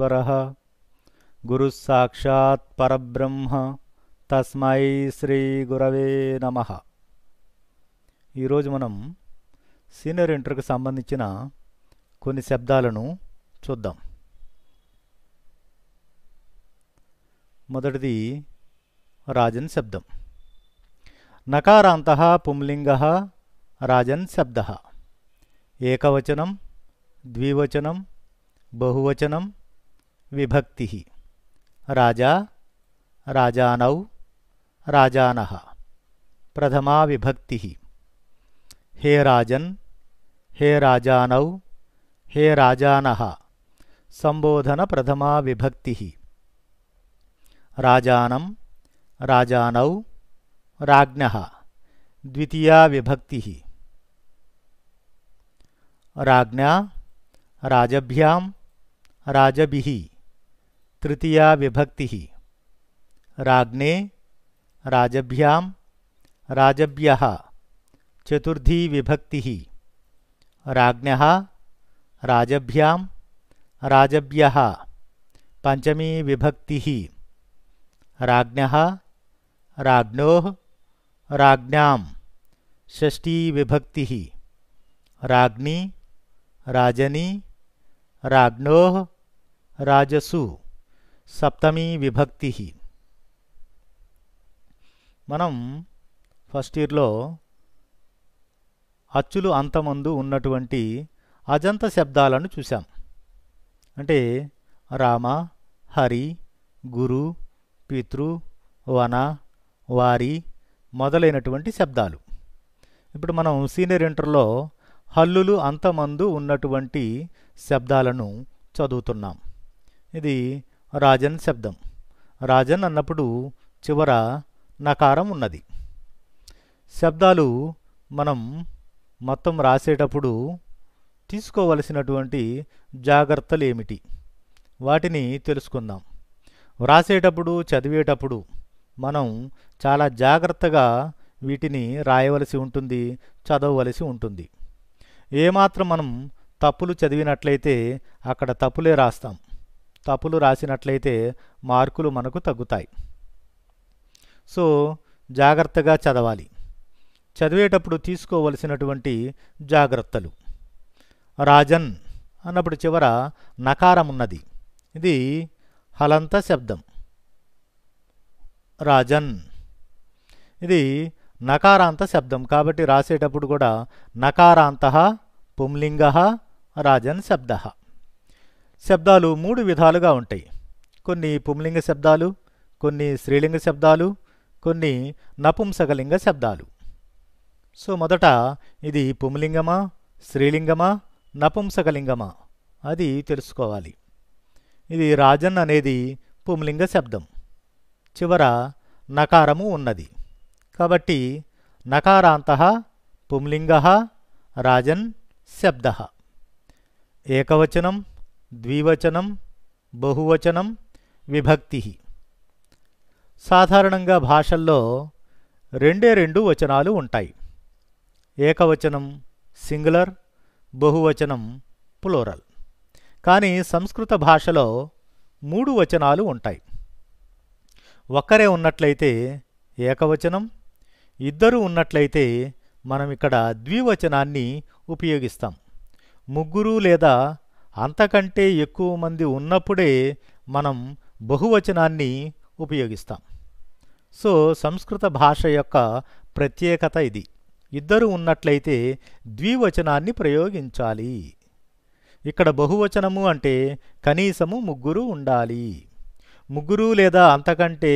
గురు గురుస్సాక్షాత్ పరబ్రహ్మ తస్మై శ్రీ గురవే నమ ఈరోజు మనం సీనియర్ ఇంటర్కి సంబంధించిన కొన్ని శబ్దాలను చూద్దాం మొదటిది రాజన్ శబ్దం నకారాంత పుంలింగ రాజన్ శబ్ద ఏకవచనం ద్వివచనం బహువచనం विभक्ति ही राजा राजानव राजान प्रथमा विभक्ति ही हे राजन हे राजानव हे राजान संबोधन प्रथमा विभक्ति ही राजानम राजानव राज्ञ द्वितीया विभक्ति ही राज्ञा राजभ्याम राजभि तृतीया विभक्ति ही राग्ने राजभ्याम राजभ्य चतुर्थी विभक्ति ही राग्न राजभ्याम राजभ्य पंचमी विभक्ति ही राग्न राग्नो राग्याम षष्ठी विभक्ति राग्नि राजनी राग्नो राजसु సప్తమీ విభక్తి మనం ఫస్ట్ ఇయర్లో అచ్చులు అంతమందు ఉన్నటువంటి అజంత శబ్దాలను చూసాం అంటే రామ హరి గురు పితృ వన వారి మొదలైనటువంటి శబ్దాలు ఇప్పుడు మనం సీనియర్ ఇంటర్లో హల్లులు అంతమందు ఉన్నటువంటి శబ్దాలను చదువుతున్నాం ఇది రాజన్ శబ్దం రాజన్ అన్నప్పుడు చివర నకారం ఉన్నది శబ్దాలు మనం మొత్తం రాసేటప్పుడు తీసుకోవలసినటువంటి జాగ్రత్తలు ఏమిటి వాటిని తెలుసుకుందాం వ్రాసేటప్పుడు చదివేటప్పుడు మనం చాలా జాగ్రత్తగా వీటిని రాయవలసి ఉంటుంది చదవవలసి ఉంటుంది ఏమాత్రం మనం తప్పులు చదివినట్లయితే అక్కడ తప్పులే రాస్తాం తప్పులు రాసినట్లయితే మార్కులు మనకు తగ్గుతాయి సో జాగ్రత్తగా చదవాలి చదివేటప్పుడు తీసుకోవలసినటువంటి జాగ్రత్తలు రాజన్ అన్నప్పుడు చివర నకారం ఉన్నది ఇది హలంత శబ్దం రాజన్ ఇది నకారాంత శబ్దం కాబట్టి రాసేటప్పుడు కూడా నకారాంత పుంలింగ రాజన్ శబ్ద శబ్దాలు మూడు విధాలుగా ఉంటాయి కొన్ని పుంలింగ శబ్దాలు కొన్ని స్త్రీలింగ శబ్దాలు కొన్ని నపుంసకలింగ శబ్దాలు సో మొదట ఇది పుంలింగమా స్త్రీలింగమా నపుంసకలింగమా అది తెలుసుకోవాలి ఇది రాజన్ అనేది పుంలింగ శబ్దం చివర నకారము ఉన్నది కాబట్టి నకారాంత పుంలింగ రాజన్ శబ్ద ఏకవచనం ద్వివచనం బహువచనం విభక్తి సాధారణంగా భాషల్లో రెండే రెండు వచనాలు ఉంటాయి ఏకవచనం సింగులర్ బహువచనం ప్లోరల్ కానీ సంస్కృత భాషలో మూడు వచనాలు ఉంటాయి ఒక్కరే ఉన్నట్లయితే ఏకవచనం ఇద్దరు ఉన్నట్లయితే మనం ఇక్కడ ద్వివచనాన్ని ఉపయోగిస్తాం ముగ్గురు లేదా అంతకంటే ఎక్కువ మంది ఉన్నప్పుడే మనం బహువచనాన్ని ఉపయోగిస్తాం సో సంస్కృత భాష యొక్క ప్రత్యేకత ఇది ఇద్దరు ఉన్నట్లయితే ద్వివచనాన్ని ప్రయోగించాలి ఇక్కడ బహువచనము అంటే కనీసము ముగ్గురు ఉండాలి ముగ్గురు లేదా అంతకంటే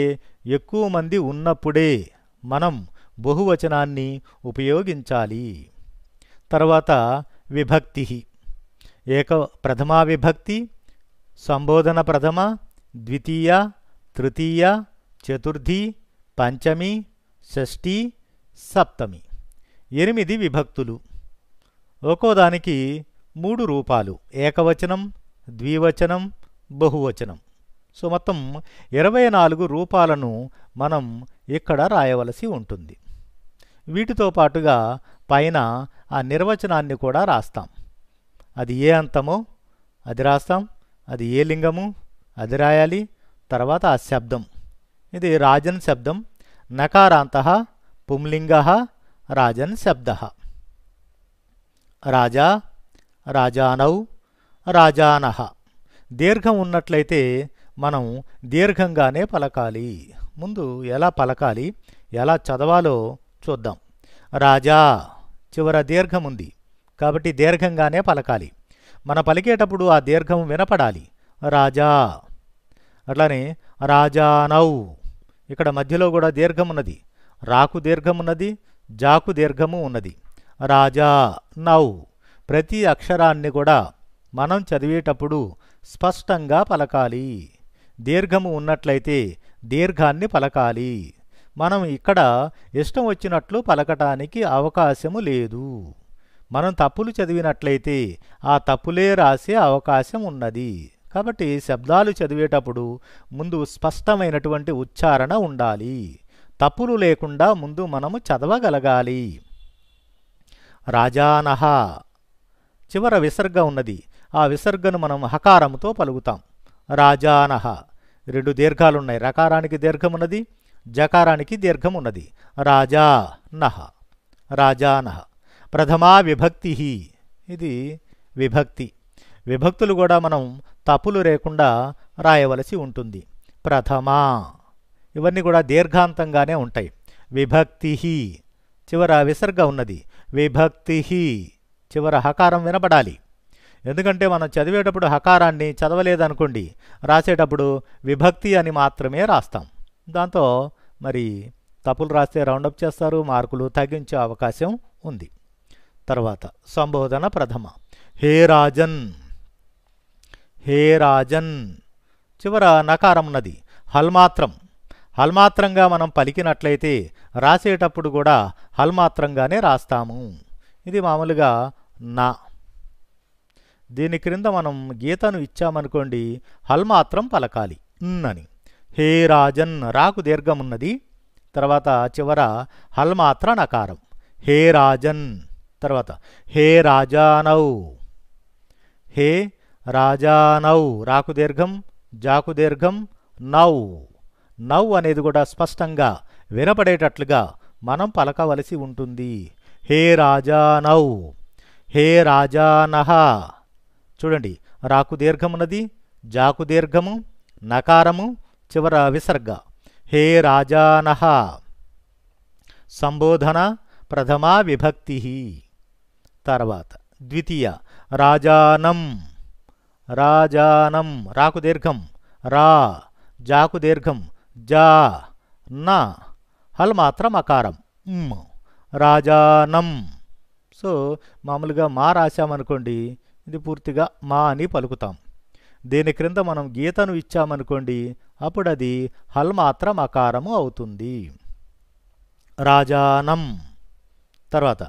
ఎక్కువ మంది ఉన్నప్పుడే మనం బహువచనాన్ని ఉపయోగించాలి తర్వాత విభక్తి ఏక ప్రథమా విభక్తి సంబోధన ప్రథమ ద్వితీయ తృతీయ చతుర్థి పంచమి షష్ఠి సప్తమి ఎనిమిది విభక్తులు ఒక్కోదానికి మూడు రూపాలు ఏకవచనం ద్వివచనం బహువచనం సో మొత్తం ఇరవై నాలుగు రూపాలను మనం ఇక్కడ రాయవలసి ఉంటుంది వీటితో పాటుగా పైన ఆ నిర్వచనాన్ని కూడా రాస్తాం అది ఏ అంతమో అది రాస్తాం అది ఏ లింగము అది రాయాలి తర్వాత ఆ శబ్దం ఇది రాజన్ శబ్దం నకారాంత పుంలింగ రాజన్ శబ్ద రాజా రాజానౌ రాజానహ దీర్ఘం ఉన్నట్లయితే మనం దీర్ఘంగానే పలకాలి ముందు ఎలా పలకాలి ఎలా చదవాలో చూద్దాం రాజా చివర దీర్ఘం ఉంది కాబట్టి దీర్ఘంగానే పలకాలి మన పలికేటప్పుడు ఆ దీర్ఘం వినపడాలి రాజా అట్లానే రాజానౌ ఇక్కడ మధ్యలో కూడా దీర్ఘం ఉన్నది రాకు దీర్ఘం ఉన్నది జాకు దీర్ఘము ఉన్నది రాజా నౌ ప్రతి అక్షరాన్ని కూడా మనం చదివేటప్పుడు స్పష్టంగా పలకాలి దీర్ఘము ఉన్నట్లయితే దీర్ఘాన్ని పలకాలి మనం ఇక్కడ ఇష్టం వచ్చినట్లు పలకటానికి అవకాశము లేదు మనం తప్పులు చదివినట్లయితే ఆ తప్పులే రాసే అవకాశం ఉన్నది కాబట్టి శబ్దాలు చదివేటప్పుడు ముందు స్పష్టమైనటువంటి ఉచ్చారణ ఉండాలి తప్పులు లేకుండా ముందు మనము చదవగలగాలి రాజానహ చివర విసర్గ ఉన్నది ఆ విసర్గను మనం హకారముతో పలుకుతాం రాజానహ రెండు దీర్ఘాలున్నాయి రకారానికి దీర్ఘం ఉన్నది జకారానికి దీర్ఘం ఉన్నది రాజా నహ రాజానహ ప్రథమా విభక్తి ఇది విభక్తి విభక్తులు కూడా మనం తప్పులు లేకుండా రాయవలసి ఉంటుంది ప్రథమా ఇవన్నీ కూడా దీర్ఘాంతంగానే ఉంటాయి విభక్తి చివర విసర్గ ఉన్నది విభక్తి చివర హకారం వినపడాలి ఎందుకంటే మనం చదివేటప్పుడు హకారాన్ని చదవలేదనుకోండి రాసేటప్పుడు విభక్తి అని మాత్రమే రాస్తాం దాంతో మరి తప్పులు రాస్తే రౌండప్ చేస్తారు మార్కులు తగ్గించే అవకాశం ఉంది తర్వాత సంబోధన ప్రథమ హే రాజన్ హే రాజన్ చివర నకారం ఉన్నది హల్మాత్రం హల్మాత్రంగా మనం పలికినట్లయితే రాసేటప్పుడు కూడా హల్మాత్రంగానే రాస్తాము ఇది మామూలుగా నా దీని క్రింద మనం గీతను ఇచ్చామనుకోండి హల్మాత్రం పలకాలి అని హే రాజన్ రాకు దీర్ఘం ఉన్నది తర్వాత చివర హల్మాత్ర నకారం హే రాజన్ తర్వాత హే రాజానౌ హే రాజానౌ రాకు దీర్ఘం జాకు దీర్ఘం నౌ నౌ అనేది కూడా స్పష్టంగా వినపడేటట్లుగా మనం పలకవలసి ఉంటుంది హే రాజానౌ హే రాజానహ చూడండి రాకు దీర్ఘమున్నది జాకు దీర్ఘము నకారము చివర విసర్గ హే రాజానహ సంబోధన ప్రథమా విభక్తి తర్వాత ద్వితీయ రాజానం రాజానం రాకు దీర్ఘం రా జాకు దీర్ఘం జా నా హల్ మాత్రం అకారం రాజానం సో మామూలుగా మా రాశామనుకోండి ఇది పూర్తిగా మా అని పలుకుతాం దీని క్రింద మనం గీతను ఇచ్చామనుకోండి అప్పుడు అది హల్ మాత్రం అకారము అవుతుంది రాజానం తర్వాత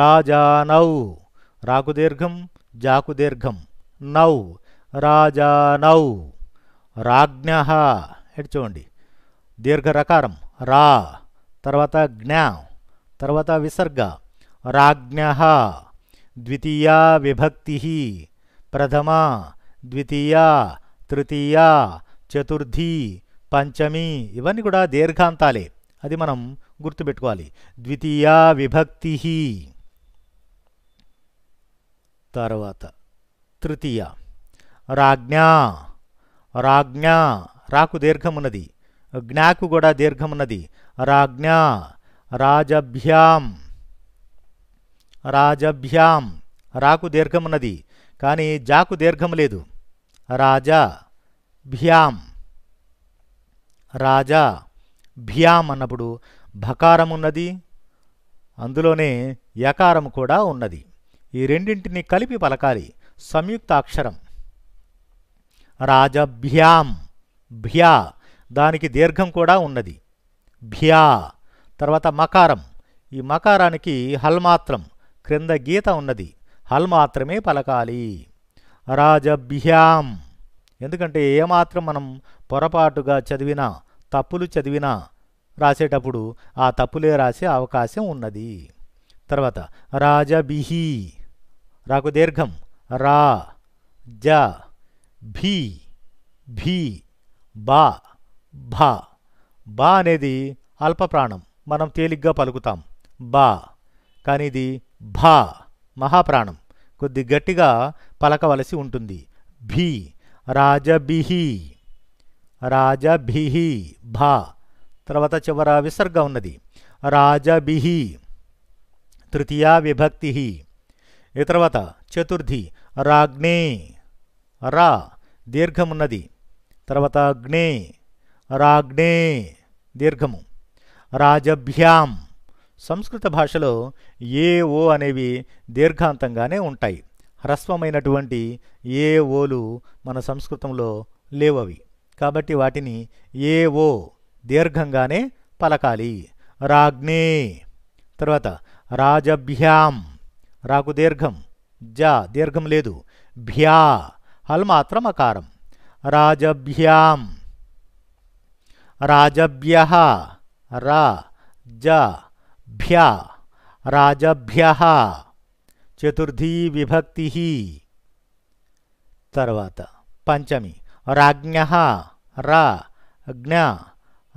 రాజా నౌ రాకు దీర్ఘం జాకు దీర్ఘం నౌ రాజ్ఞ ఇటు చూడండి దీర్ఘరకారం రా తర్వాత జ్ఞా తర్వాత విసర్గ రాజ్ఞ ద్వితీయా విభక్తి ప్రథమ ద్వితీయా తృతీయా చతుర్థి పంచమి ఇవన్నీ కూడా దీర్ఘాంతాలే అది మనం గుర్తుపెట్టుకోవాలి ద్వితీయ విభక్తి తర్వాత తృతీయ రాజ్ఞా రాజ్ఞా రాకు దీర్ఘమున్నది జ్ఞాకు కూడా దీర్ఘమున్నది రాజ్ఞా రాజభ్యాం రాజభ్యాం రాకు దీర్ఘమున్నది కానీ జాకు దీర్ఘం లేదు రాజా భ్యాం రాజా భ్యాం అన్నప్పుడు భకారం ఉన్నది అందులోనే యకారం కూడా ఉన్నది ఈ రెండింటిని కలిపి పలకాలి సంయుక్త అక్షరం రాజభ్యాం భ్యా దానికి దీర్ఘం కూడా ఉన్నది భ్యా తర్వాత మకారం ఈ మకారానికి హల్మాత్రం క్రింద గీత ఉన్నది హల్మాత్రమే పలకాలి రాజభ్యాం ఎందుకంటే ఏమాత్రం మనం పొరపాటుగా చదివినా తప్పులు చదివినా రాసేటప్పుడు ఆ తప్పులే రాసే అవకాశం ఉన్నది తర్వాత రాజభిహి రాకు దీర్ఘం రా జ భీ భీ బా భా బా అనేది అల్పప్రాణం మనం తేలిగ్గా పలుకుతాం బా కానీ ఇది భా మహాప్రాణం కొద్ది గట్టిగా పలకవలసి ఉంటుంది భీ రాజభిహి రాజభిహి భా తర్వాత చివర విసర్గ ఉన్నది రాజభిహి తృతీయ విభక్తి తర్వాత చతుర్థి రాజ్ఞే రా దీర్ఘమున్నది తర్వాత అగ్నే రాజ్ఞే దీర్ఘము రాజభ్యాం సంస్కృత భాషలో ఏ ఓ అనేవి దీర్ఘాంతంగానే ఉంటాయి హ్రస్వమైనటువంటి ఏ ఓలు మన సంస్కృతంలో లేవవి కాబట్టి వాటిని ఏ ఓ దీర్ఘంగానే పలకాలి రాగ్నే తర్వాత రాజభ్యాం రాకు దీర్ఘం జా దీర్ఘం లేదు భ్యా హల్ మాత్రం అకారం రాజభ్యాం రాజభ్య రా జ భ్యా రాజభ్య చతుర్థీ విభక్తి తర్వాత పంచమి రాజ్ఞ రా జ్ఞ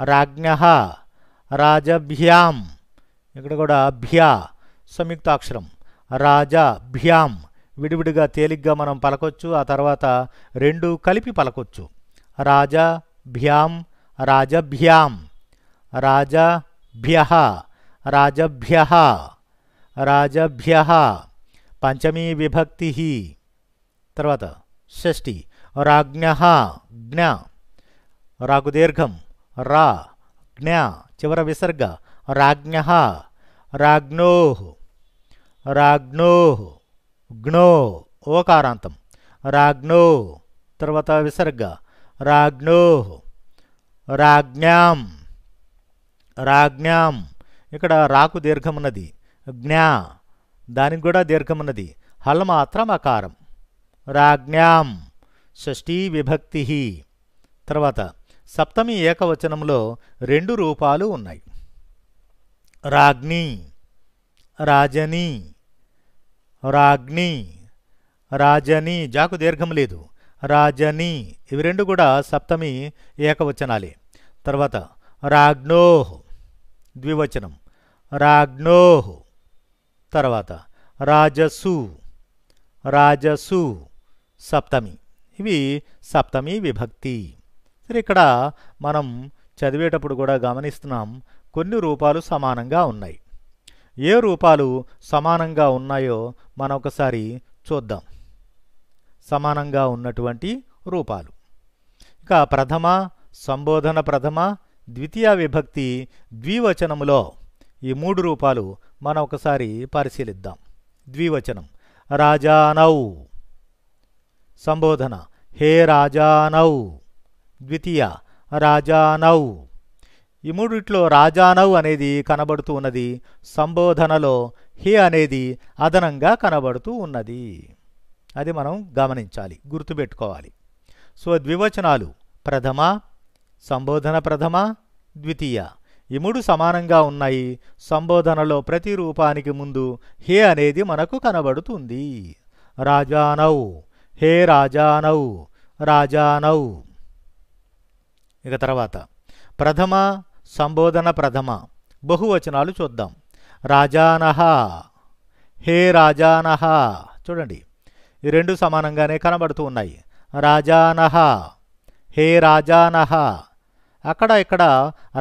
రాజ్ఞ రాజభ్యాం ఇక్కడ కూడా భ్యా సంయుక్తాక్షరం రాజభ్యాం విడివిడిగా తేలిగ్గా మనం పలకొచ్చు ఆ తర్వాత రెండు కలిపి పలకొచ్చు రాజభ్యాం రాజభ్యాం రాజభ్య రాజభ్య రాజభ్య పంచమీ విభక్తి తర్వాత షష్ఠి రాజ్ఞ జ్ఞ రాకు దీర్ఘం రా జ్ఞ చివర విసర్గ రాజ్ఞ రాజ్ఞో రాజ్ఞో జ్ఞో ఓకారాంతం రాజ్ఞో తర్వాత విసర్గ రాజ్ఞో రాజ్ఞాం రాజ్ఞాం ఇక్కడ రాకు దీర్ఘమున్నది జ్ఞా దానికి కూడా దీర్ఘమున్నది హల్ మాత్రం అకారం రాజ్ఞాం షష్ఠీ విభక్తి తర్వాత సప్తమి ఏకవచనంలో రెండు రూపాలు ఉన్నాయి రాజ్ఞి రాజని రాజ్ఞి రాజని జాకు దీర్ఘం లేదు రాజని ఇవి రెండు కూడా సప్తమి ఏకవచనాలే తర్వాత రాగ్నోహ్ ద్వివచనం రాగ్నోహ్ తర్వాత రాజసు రాజసు సప్తమి ఇవి సప్తమి విభక్తి సరే ఇక్కడ మనం చదివేటప్పుడు కూడా గమనిస్తున్నాం కొన్ని రూపాలు సమానంగా ఉన్నాయి ఏ రూపాలు సమానంగా ఉన్నాయో మనం ఒకసారి చూద్దాం సమానంగా ఉన్నటువంటి రూపాలు ఇక ప్రథమ సంబోధన ప్రథమ ద్వితీయ విభక్తి ద్వివచనములో ఈ మూడు రూపాలు మనం ఒకసారి పరిశీలిద్దాం ద్వివచనం రాజానౌ సంబోధన హే రాజానౌ ద్వితీయ రాజానౌ ఈ మూడిట్లో రాజానవ్ అనేది కనబడుతూ ఉన్నది సంబోధనలో హి అనేది అదనంగా కనబడుతూ ఉన్నది అది మనం గమనించాలి గుర్తుపెట్టుకోవాలి సో ద్వివచనాలు ప్రథమ సంబోధన ప్రథమ ద్వితీయ ఈ మూడు సమానంగా ఉన్నాయి సంబోధనలో ప్రతి రూపానికి ముందు హే అనేది మనకు కనబడుతుంది రాజానౌ హే రాజానౌ రాజానౌ ఇక తర్వాత ప్రథమ సంబోధన ప్రథమ బహువచనాలు చూద్దాం రాజానహ హే రాజానహ చూడండి ఈ రెండు సమానంగానే కనబడుతూ ఉన్నాయి రాజానహ హే రాజానహ అక్కడ ఇక్కడ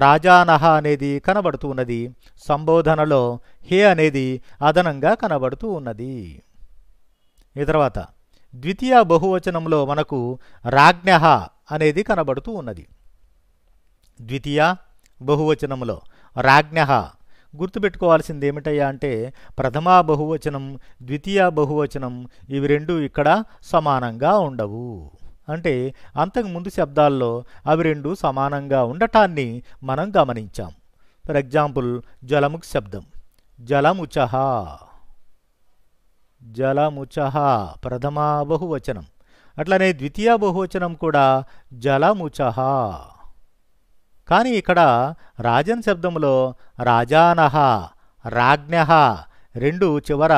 రాజానహ అనేది కనబడుతూ ఉన్నది సంబోధనలో హే అనేది అదనంగా కనబడుతూ ఉన్నది ఈ తర్వాత ద్వితీయ బహువచనంలో మనకు రాజ్ఞ అనేది కనబడుతూ ఉన్నది ద్వితీయ బహువచనములో రాజ్ఞ గుర్తుపెట్టుకోవాల్సింది ఏమిటయ్యా అంటే ప్రథమ బహువచనం ద్వితీయ బహువచనం ఇవి రెండు ఇక్కడ సమానంగా ఉండవు అంటే అంతకుముందు శబ్దాల్లో అవి రెండు సమానంగా ఉండటాన్ని మనం గమనించాం ఫర్ ఎగ్జాంపుల్ జలముఖ్ శబ్దం జలముచహ జలముచహ ప్రథమ బహువచనం అట్లనే ద్వితీయ బహువచనం కూడా జలముచహ కానీ ఇక్కడ రాజన్ శబ్దంలో రాజానహ రాజ్ఞహ రెండు చివర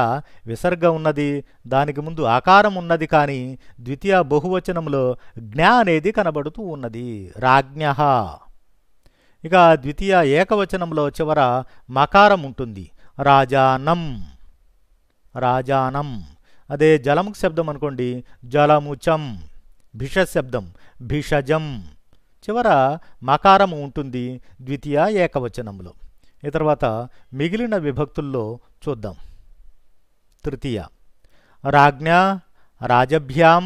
విసర్గ ఉన్నది దానికి ముందు ఆకారం ఉన్నది కానీ ద్వితీయ బహువచనంలో జ్ఞ అనేది కనబడుతూ ఉన్నది రాజ్ఞ ఇక ద్వితీయ ఏకవచనంలో చివర మకారం ఉంటుంది రాజానం రాజానం అదే జలము శబ్దం అనుకోండి జలముచం భిష శబ్దం భిషజం చివర మకారము ఉంటుంది ద్వితీయ ఏకవచనంలో ఈ తర్వాత మిగిలిన విభక్తుల్లో చూద్దాం తృతీయ రాజ్ఞ రాజభ్యాం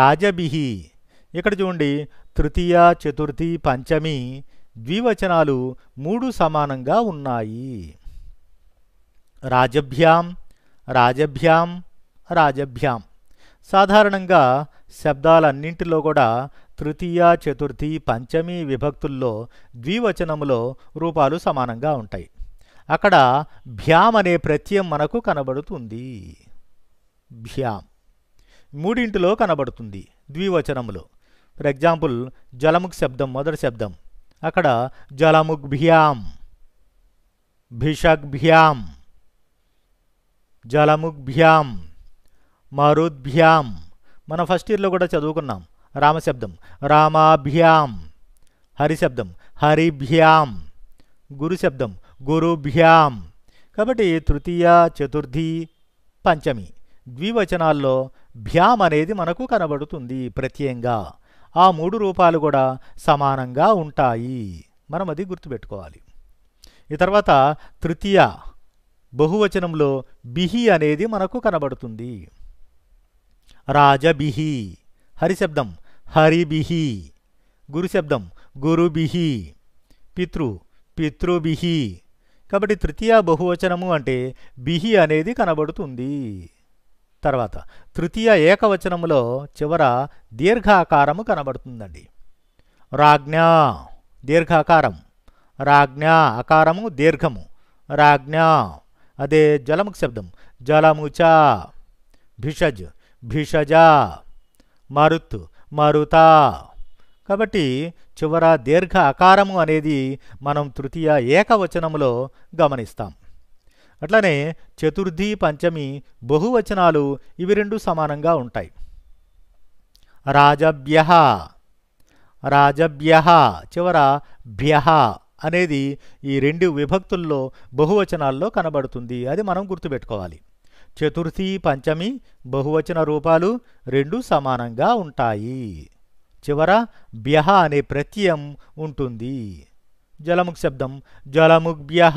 రాజభిహి ఇక్కడ చూడండి తృతీయ చతుర్థి పంచమి ద్వివచనాలు మూడు సమానంగా ఉన్నాయి రాజభ్యాం రాజభ్యాం రాజభ్యాం సాధారణంగా శబ్దాలన్నింటిలో కూడా తృతీయ చతుర్థి పంచమి విభక్తుల్లో ద్వివచనములో రూపాలు సమానంగా ఉంటాయి అక్కడ భ్యామ్ అనే ప్రత్యయం మనకు కనబడుతుంది భ్యామ్ మూడింటిలో కనబడుతుంది ద్వివచనములో ఫర్ ఎగ్జాంపుల్ జలముఖ్ శబ్దం మొదటి శబ్దం అక్కడ భ్యాం భిషగ్భ్యాం జలముగ్భ్యాం మరుద్భ్యాం మనం ఫస్ట్ ఇయర్లో కూడా చదువుకున్నాం రామశబ్దం రామాభ్యాం హరిశబ్దం హరిభ్యాం గురుశబ్దం గురుభ్యాం కాబట్టి తృతీయ చతుర్థి పంచమి ద్వివచనాల్లో భ్యాం అనేది మనకు కనబడుతుంది ప్రత్యయంగా ఆ మూడు రూపాలు కూడా సమానంగా ఉంటాయి మనం అది గుర్తుపెట్టుకోవాలి ఈ తర్వాత తృతీయ బహువచనంలో బిహి అనేది మనకు కనబడుతుంది రాజబిహి హరిశబ్దం హరిభిహి గురు శబ్దం గురుబిహి పితృ పితృబిహి కాబట్టి తృతీయ బహువచనము అంటే బిహి అనేది కనబడుతుంది తర్వాత తృతీయ ఏకవచనములో చివర దీర్ఘాకారము కనబడుతుందండి రాజ్ఞా దీర్ఘాకారం రాజ్ఞా అకారము దీర్ఘము రాజ్ఞా అదే జలముఖ శబ్దం జలముచ భిషజ్ భిషజ మరుత్ మరుత కాబట్టి చివర దీర్ఘ అకారము అనేది మనం తృతీయ ఏకవచనములో గమనిస్తాం అట్లనే చతుర్థి పంచమి బహువచనాలు ఇవి రెండు సమానంగా ఉంటాయి రాజభ్య రాజభ్య చివర భ్య అనేది ఈ రెండు విభక్తుల్లో బహువచనాల్లో కనబడుతుంది అది మనం గుర్తుపెట్టుకోవాలి చతుర్థి పంచమి బహువచన రూపాలు రెండు సమానంగా ఉంటాయి చివర బ్యహ అనే ప్రత్యయం ఉంటుంది జలముక్ శబ్దం జలముగ్భ్యహ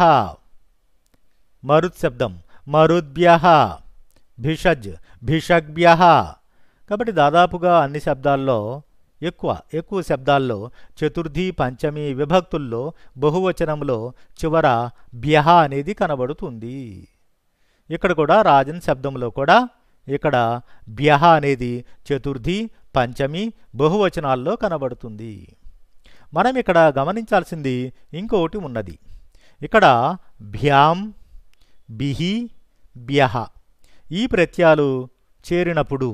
మరుత్ శబ్దం మరుద్భ్యహ భిషజ్ భిషగ్భ్యహ కాబట్టి దాదాపుగా అన్ని శబ్దాల్లో ఎక్కువ ఎక్కువ శబ్దాల్లో చతుర్థి పంచమి విభక్తుల్లో బహువచనంలో చివర బ్యహ అనేది కనబడుతుంది ఇక్కడ కూడా రాజన్ శబ్దంలో కూడా ఇక్కడ బ్యహ అనేది చతుర్థి పంచమి బహువచనాల్లో కనబడుతుంది మనం ఇక్కడ గమనించాల్సింది ఇంకొకటి ఉన్నది ఇక్కడ భ్యాం బిహి బ్యహ ఈ ప్రత్యాలు చేరినప్పుడు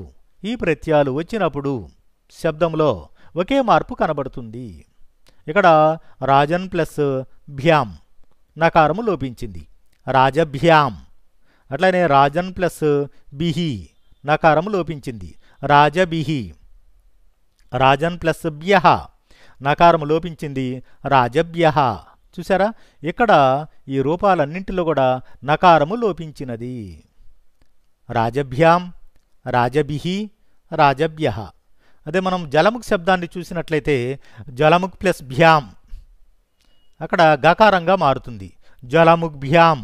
ఈ ప్రత్యాలు వచ్చినప్పుడు శబ్దంలో ఒకే మార్పు కనబడుతుంది ఇక్కడ రాజన్ ప్లస్ భ్యాం నకారము లోపించింది రాజభ్యాం అట్లానే రాజన్ ప్లస్ బిహి నకారం లోపించింది రాజబిహి రాజన్ ప్లస్ బ్యహ నకారం లోపించింది రాజబ్యహ చూసారా ఇక్కడ ఈ రూపాలన్నింటిలో కూడా నకారము లోపించినది రాజభ్యాం రాజభిహి రాజభ్యహ అదే మనం జలముఖ్ శబ్దాన్ని చూసినట్లయితే జలముఖ్ ప్లస్ భ్యాం అక్కడ గకారంగా మారుతుంది జలముగ్భ్యాం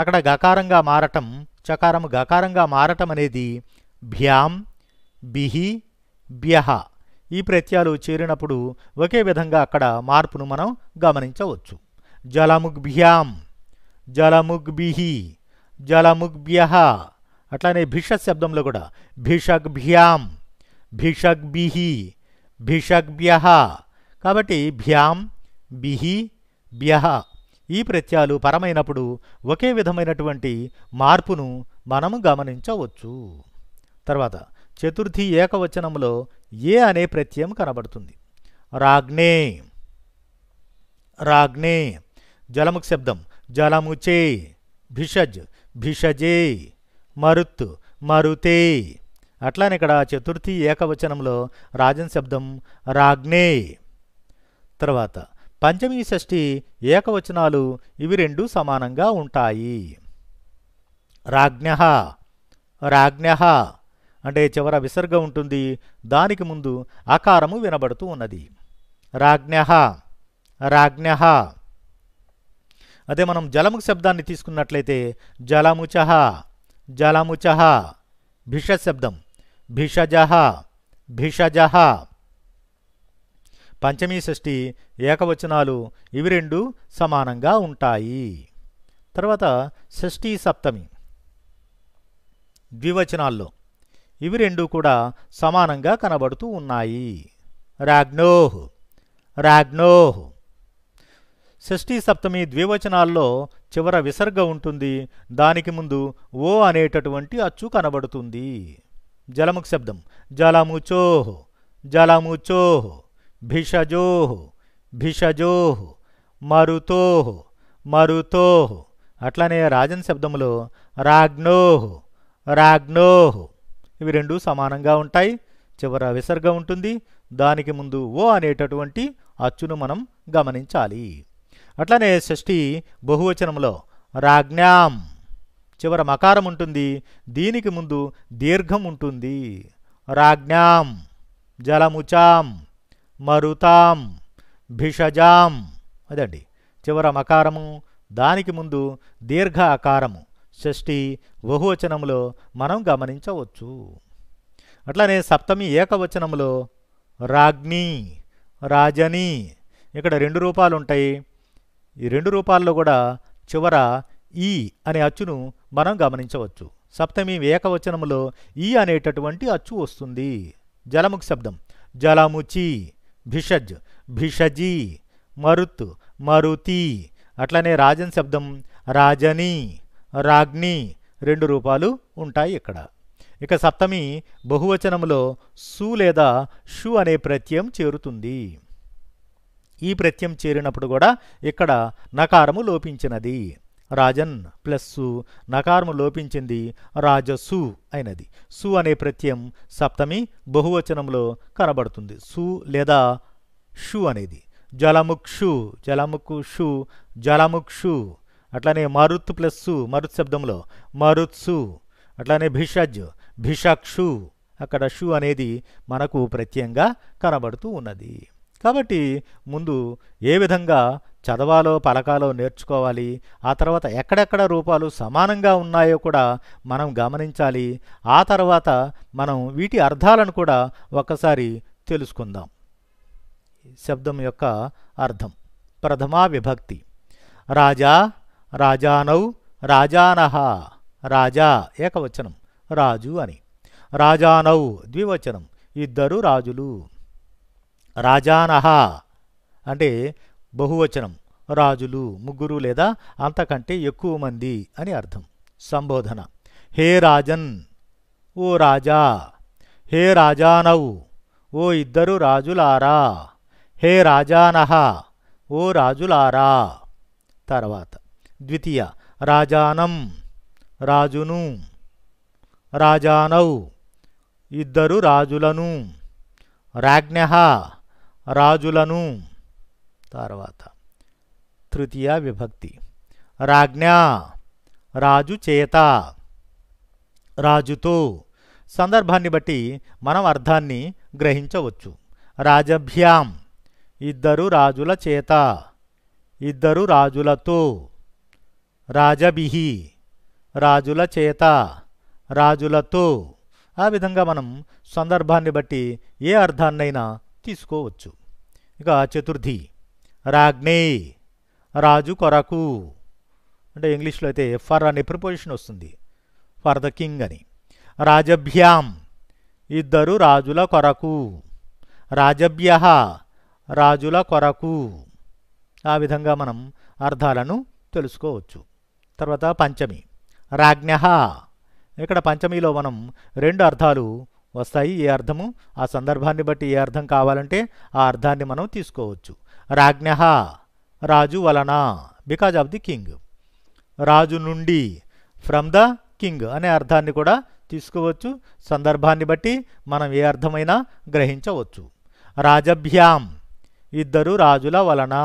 అక్కడ గకారంగా మారటం చకారము గకారంగా మారటం అనేది భ్యాం బిహి బ్యహ ఈ ప్రత్యాలు చేరినప్పుడు ఒకే విధంగా అక్కడ మార్పును మనం గమనించవచ్చు జలముగ్భ్యాం జలముగ్భిహి జలముగ్భ్యహ అట్లానే భిష శబ్దంలో కూడా భిషగ్భ్యాం భిషగ్భిహి భిషగ్భ్యహ కాబట్టి భ్యాం బిహి బ్యహ ఈ ప్రత్యాలు పరమైనప్పుడు ఒకే విధమైనటువంటి మార్పును మనము గమనించవచ్చు తర్వాత చతుర్థి ఏకవచనంలో ఏ అనే ప్రత్యయం కనబడుతుంది రాగ్నే రాగ్నే జలముకు శబ్దం జలముచే భిషజ్ భిషజే మరుత్ మరుతే అట్లానే ఇక్కడ చతుర్థి ఏకవచనంలో రాజన్ శబ్దం రాగ్నే తర్వాత పంచమీ షష్ఠి ఏకవచనాలు ఇవి రెండు సమానంగా ఉంటాయి రాజ్ఞ రాజ్ఞ అంటే చివర విసర్గం ఉంటుంది దానికి ముందు అకారము వినబడుతూ ఉన్నది రాజ్ఞ రాజ్ఞ అదే మనం జలము శబ్దాన్ని తీసుకున్నట్లయితే జలముచహ జలముచహ భిష శబ్దం భిషజ భిషజ పంచమీ షష్ఠి ఏకవచనాలు ఇవి రెండు సమానంగా ఉంటాయి తర్వాత షష్ఠీ సప్తమి ద్వివచనాల్లో ఇవి రెండు కూడా సమానంగా కనబడుతూ ఉన్నాయి రాగ్నోహ్ రాగ్నోహ్ షష్ఠీ సప్తమి ద్వివచనాల్లో చివర విసర్గ ఉంటుంది దానికి ముందు ఓ అనేటటువంటి అచ్చు కనబడుతుంది జలముఖ శబ్దం జలముచోహ్ జలముచోహ్ భిషజో భిషజో మరుతో మరుతో అట్లానే రాజన్ శబ్దములో రాగ్నో రాగ్నో ఇవి రెండు సమానంగా ఉంటాయి చివర విసర్గ ఉంటుంది దానికి ముందు ఓ అనేటటువంటి అచ్చును మనం గమనించాలి అట్లనే షష్ఠి బహువచనంలో రాజ్ఞాం చివర మకారం ఉంటుంది దీనికి ముందు దీర్ఘం ఉంటుంది రాజ్ఞాం జలముచాం మరుతాం భిషజాం అదండి చివర మకారము దానికి ముందు దీర్ఘ అకారము షష్ఠి బహువచనంలో మనం గమనించవచ్చు అట్లనే సప్తమి ఏకవచనంలో రాజ్ఞి రాజని ఇక్కడ రెండు రూపాలు ఉంటాయి ఈ రెండు రూపాల్లో కూడా చివర ఈ అనే అచ్చును మనం గమనించవచ్చు సప్తమి ఏకవచనంలో ఈ అనేటటువంటి అచ్చు వస్తుంది జలముఖ శబ్దం జలముచి భిషజ్ భిషజీ మరుత్ మరుతి అట్లనే రాజన్ శబ్దం రాజని రాగ్ని రెండు రూపాలు ఉంటాయి ఇక్కడ ఇక సప్తమి బహువచనంలో సు లేదా షు అనే ప్రత్యయం చేరుతుంది ఈ ప్రత్యయం చేరినప్పుడు కూడా ఇక్కడ నకారము లోపించినది రాజన్ ప్లస్ సు నకారము లోపించింది రాజసు అయినది సు అనే ప్రత్యయం సప్తమి బహువచనంలో కనబడుతుంది సు లేదా షు అనేది జలముక్షు షు జలముక్షు అట్లానే మరుత్ ప్లస్ సు మరుత్ శబ్దంలో మరుత్సు అట్లానే భిషజ్ భిషక్షు అక్కడ షు అనేది మనకు ప్రత్యయంగా కనబడుతూ ఉన్నది కాబట్టి ముందు ఏ విధంగా చదవాలో పలకాలో నేర్చుకోవాలి ఆ తర్వాత ఎక్కడెక్కడ రూపాలు సమానంగా ఉన్నాయో కూడా మనం గమనించాలి ఆ తర్వాత మనం వీటి అర్థాలను కూడా ఒక్కసారి తెలుసుకుందాం శబ్దం యొక్క అర్థం ప్రథమా విభక్తి రాజా రాజానౌ రాజానహ రాజా ఏకవచనం రాజు అని రాజానౌ ద్వివచనం ఇద్దరు రాజులు రాజానహ అంటే బహువచనం రాజులు ముగ్గురు లేదా అంతకంటే ఎక్కువ మంది అని అర్థం సంబోధన హే రాజన్ ఓ రాజా హే రాజానవు ఓ ఇద్దరు రాజులారా హే రాజానహ ఓ రాజులారా తర్వాత ద్వితీయ రాజానం రాజును రాజానౌ ఇద్దరు రాజులను రాజ్ఞ రాజులను తర్వాత తృతీయ విభక్తి రాజ్ఞా రాజు చేత రాజుతో సందర్భాన్ని బట్టి మనం అర్థాన్ని గ్రహించవచ్చు రాజభ్యాం ఇద్దరు రాజుల చేత ఇద్దరు రాజులతో రాజభిహి రాజుల చేత రాజులతో ఆ విధంగా మనం సందర్భాన్ని బట్టి ఏ అర్థాన్నైనా తీసుకోవచ్చు ఇక చతుర్థి రాజ్ఞే రాజు కొరకు అంటే ఇంగ్లీష్లో అయితే ఫర్ అనే ప్రిపోజిషన్ వస్తుంది ఫర్ ద కింగ్ అని రాజభ్యాం ఇద్దరు రాజుల కొరకు రాజభ్య రాజుల కొరకు ఆ విధంగా మనం అర్థాలను తెలుసుకోవచ్చు తర్వాత పంచమి రాజ్ఞ ఇక్కడ పంచమిలో మనం రెండు అర్థాలు వస్తాయి ఏ అర్థము ఆ సందర్భాన్ని బట్టి ఏ అర్థం కావాలంటే ఆ అర్థాన్ని మనం తీసుకోవచ్చు రాజ్ఞ రాజు వలన బికాజ్ ఆఫ్ ది కింగ్ రాజు నుండి ఫ్రమ్ ద కింగ్ అనే అర్థాన్ని కూడా తీసుకోవచ్చు సందర్భాన్ని బట్టి మనం ఏ అర్థమైనా గ్రహించవచ్చు రాజభ్యాం ఇద్దరు రాజుల వలన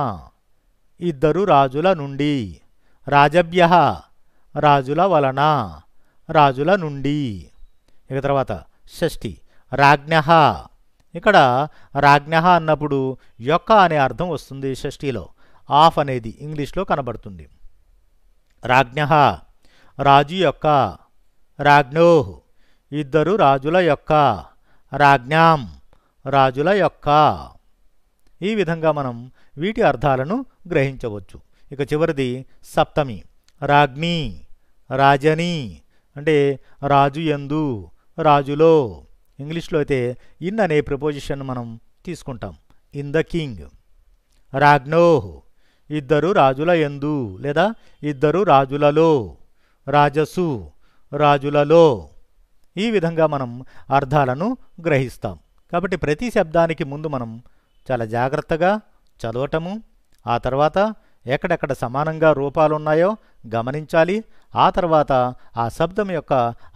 ఇద్దరు రాజుల నుండి రాజభ్య రాజుల వలన రాజుల నుండి ఇక తర్వాత షష్ఠి రాజ్ఞ ఇక్కడ రాజ్ఞ అన్నప్పుడు యొక్క అనే అర్థం వస్తుంది షష్ఠీలో ఆఫ్ అనేది ఇంగ్లీష్లో కనబడుతుంది రాజ్ఞ రాజు యొక్క రాజ్ఞో ఇద్దరు రాజుల యొక్క రాజ్ఞాం రాజుల యొక్క ఈ విధంగా మనం వీటి అర్థాలను గ్రహించవచ్చు ఇక చివరిది సప్తమి రాజ్ఞి రాజని అంటే రాజు ఎందు రాజులో ఇంగ్లీష్లో అయితే ఇన్ అనే ప్రపోజిషన్ మనం తీసుకుంటాం ఇన్ ద కింగ్ రాజ్ఞోహ్ ఇద్దరు రాజుల ఎందు లేదా ఇద్దరు రాజులలో రాజసు రాజులలో ఈ విధంగా మనం అర్థాలను గ్రహిస్తాం కాబట్టి ప్రతి శబ్దానికి ముందు మనం చాలా జాగ్రత్తగా చదవటము ఆ తర్వాత ఎక్కడెక్కడ సమానంగా రూపాలున్నాయో గమనించాలి ఆ తర్వాత ఆ శబ్దం యొక్క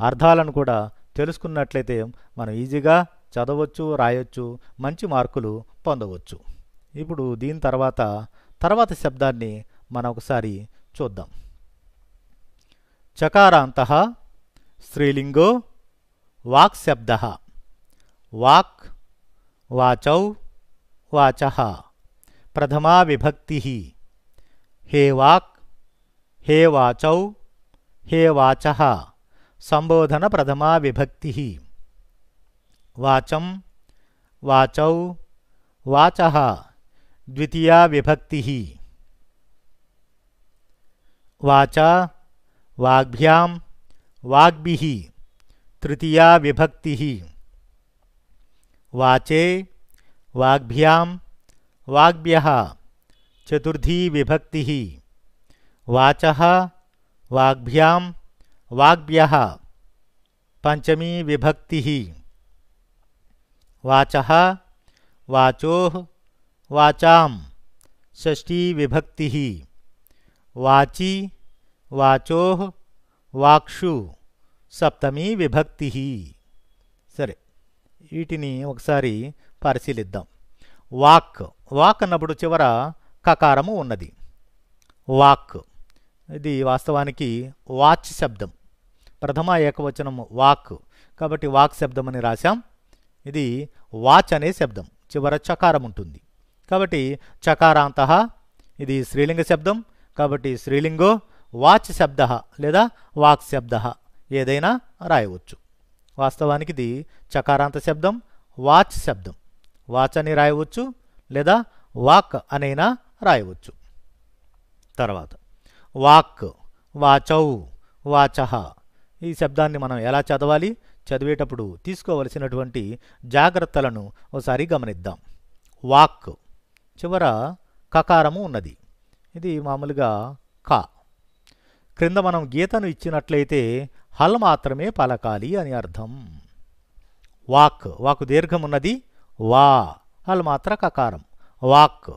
అర్థాలను కూడా తెలుసుకున్నట్లయితే మనం ఈజీగా చదవచ్చు రాయొచ్చు మంచి మార్కులు పొందవచ్చు ఇప్పుడు దీని తర్వాత తర్వాత శబ్దాన్ని మనం ఒకసారి చూద్దాం చకారాంత స్త్రీలింగో వాక్ శబ్ద వాక్ వాచౌ వాచ ప్రథమా విభక్తి హే వాక్ హే వాచౌ హే వాచ संबोधन प्रथमा विभक्ति वाचम वाचौ वाच द्वितीया विभक्ति वाचा वाग्भ्याम वाग्भि तृतीया विभक्ति वाचे वाग्भ्याम वाग्भ्य चतुर्थी विभक्ति वाच वाग्भ्याम वाग्भ्य पंचमी विभक्ति वाच वाचो वाचा षष्ठी विभक्ति वाची वाचो వాక్షు సప్తమి విభక్తి సరే వీటిని ఒకసారి పరిశీలిద్దాం వాక్ వాక్ అన్నప్పుడు చివర కకారము ఉన్నది వాక్ ఇది వాస్తవానికి వాచ్ శబ్దం ప్రథమ ఏకవచనం వాక్ కాబట్టి వాక్ శబ్దం అని రాశాం ఇది వాచ్ అనే శబ్దం చివర చకారం ఉంటుంది కాబట్టి చకారాంత ఇది స్త్రీలింగ శబ్దం కాబట్టి స్త్రీలింగో వాచ్ శబ్ద లేదా వాక్ శబ్ద ఏదైనా రాయవచ్చు వాస్తవానికి ఇది చకారాంత శబ్దం వాచ్ శబ్దం వాచ్ అని రాయవచ్చు లేదా వాక్ అనైనా రాయవచ్చు తర్వాత వాక్ వాచౌ వాచ ఈ శబ్దాన్ని మనం ఎలా చదవాలి చదివేటప్పుడు తీసుకోవలసినటువంటి జాగ్రత్తలను ఒకసారి గమనిద్దాం వాక్ చివర కకారము ఉన్నది ఇది మామూలుగా కా క్రింద మనం గీతను ఇచ్చినట్లయితే హల్ మాత్రమే పలకాలి అని అర్థం వాక్ వాకు దీర్ఘమున్నది వా హల్ మాత్ర కకారం వాక్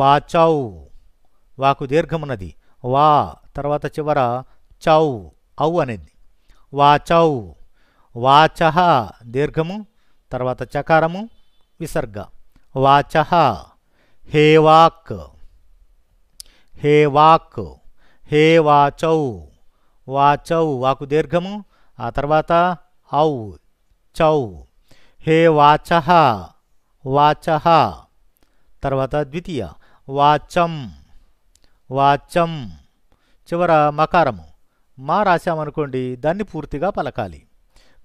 వాచౌ వాకు దీర్ఘమున్నది వా తర్వాత చివర చౌ ఔ అనేది वाचौ वाच दीर्घम तरवा चकार विसर्ग वाच हेवाक् हेवाक् हेवाच वाच वाक दीर्घम आ तरवात औ चौ हे वाच वाच तरवा द्वितीय वाचम वाचम चवर मकारमु మా రాశామనుకోండి దాన్ని పూర్తిగా పలకాలి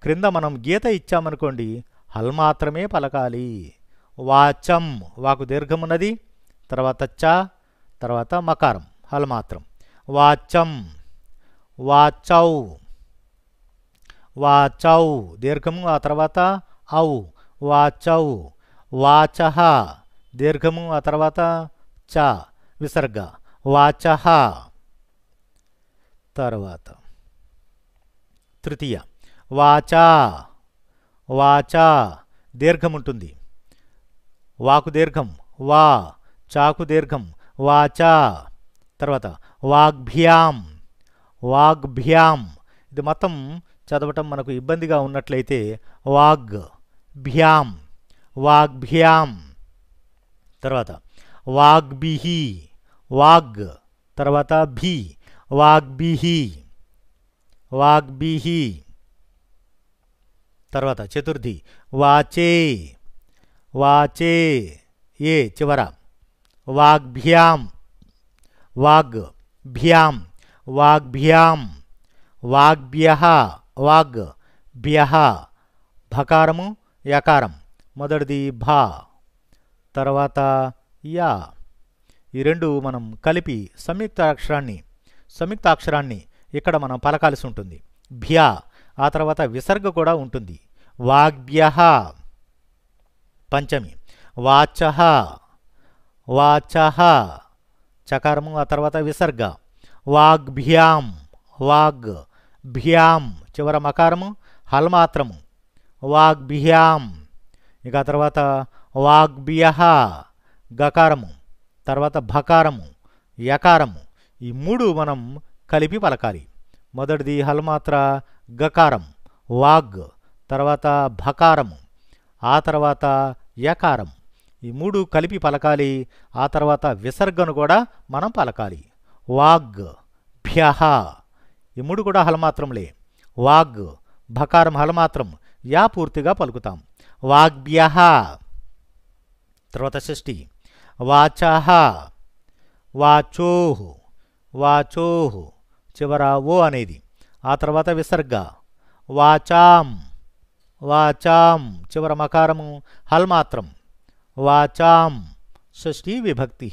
క్రింద మనం గీత ఇచ్చామనుకోండి హల్ మాత్రమే పలకాలి వాచం వాకు దీర్ఘమున్నది తర్వాత చ తర్వాత మకారం హల్ మాత్రం వాచం వాచౌ వాచౌ దీర్ఘము ఆ తర్వాత ఔ వాచౌ వాచ దీర్ఘము ఆ తర్వాత చ విసర్గ వాచ తర్వాత తృతీయ వాచా వాచా దీర్ఘం ఉంటుంది వాకు దీర్ఘం వా చాకు దీర్ఘం వాచా తర్వాత వాగ్భ్యాం వాగ్భ్యాం ఇది మతం చదవటం మనకు ఇబ్బందిగా ఉన్నట్లయితే వాగ్ భ్యాం వాగ్భ్యాం తర్వాత వాగ్భిహి వాగ్ తర్వాత భీ వాగ్భిహి వాగ్భీహి తర్వాత చతుర్థి వాచే వాచే ఏ చివర వాగ్భ్యాం వాగ్ భ్యాం వాగ్భ్యాం వాగ్భ్య వాగ్ భ్య భకారము యకారం మొదటిది భా తర్వాత యా ఈ రెండు మనం కలిపి సంయుక్త అక్షరాన్ని సంయుక్తాక్షరాన్ని ఇక్కడ మనం పలకాల్సి ఉంటుంది భ్యా ఆ తర్వాత విసర్గ కూడా ఉంటుంది వాగ్భ్య పంచమి వాచ వాచ చకారము ఆ తర్వాత విసర్గ వాగ్భ్యాం వాగ్ భ్యాం చివర మకారము హల్మాత్రము వాగ్భ్యాం ఇక తర్వాత వాగ్భ్య గకారము తర్వాత భకారము యకారము ఈ మూడు మనం కలిపి పలకాలి మొదటిది హల్మాత్ర గకారం వాగ్ తర్వాత భకారము ఆ తర్వాత యకారం ఈ మూడు కలిపి పలకాలి ఆ తర్వాత విసర్గను కూడా మనం పలకాలి వాగ్ భ్యహ ఈ మూడు కూడా హలమాత్రంలే వాగ్ భకారం హలమాత్రం యా పూర్తిగా పలుకుతాం వాగ్భ్య తర్వాత షష్ఠి వాచహ వాచోహు వాచోహు చివర ఓ అనేది ఆ తర్వాత విసర్గ వాచాం వాచాం చివర మకారము హల్ మాత్రం వాచాం షష్ఠి విభక్తి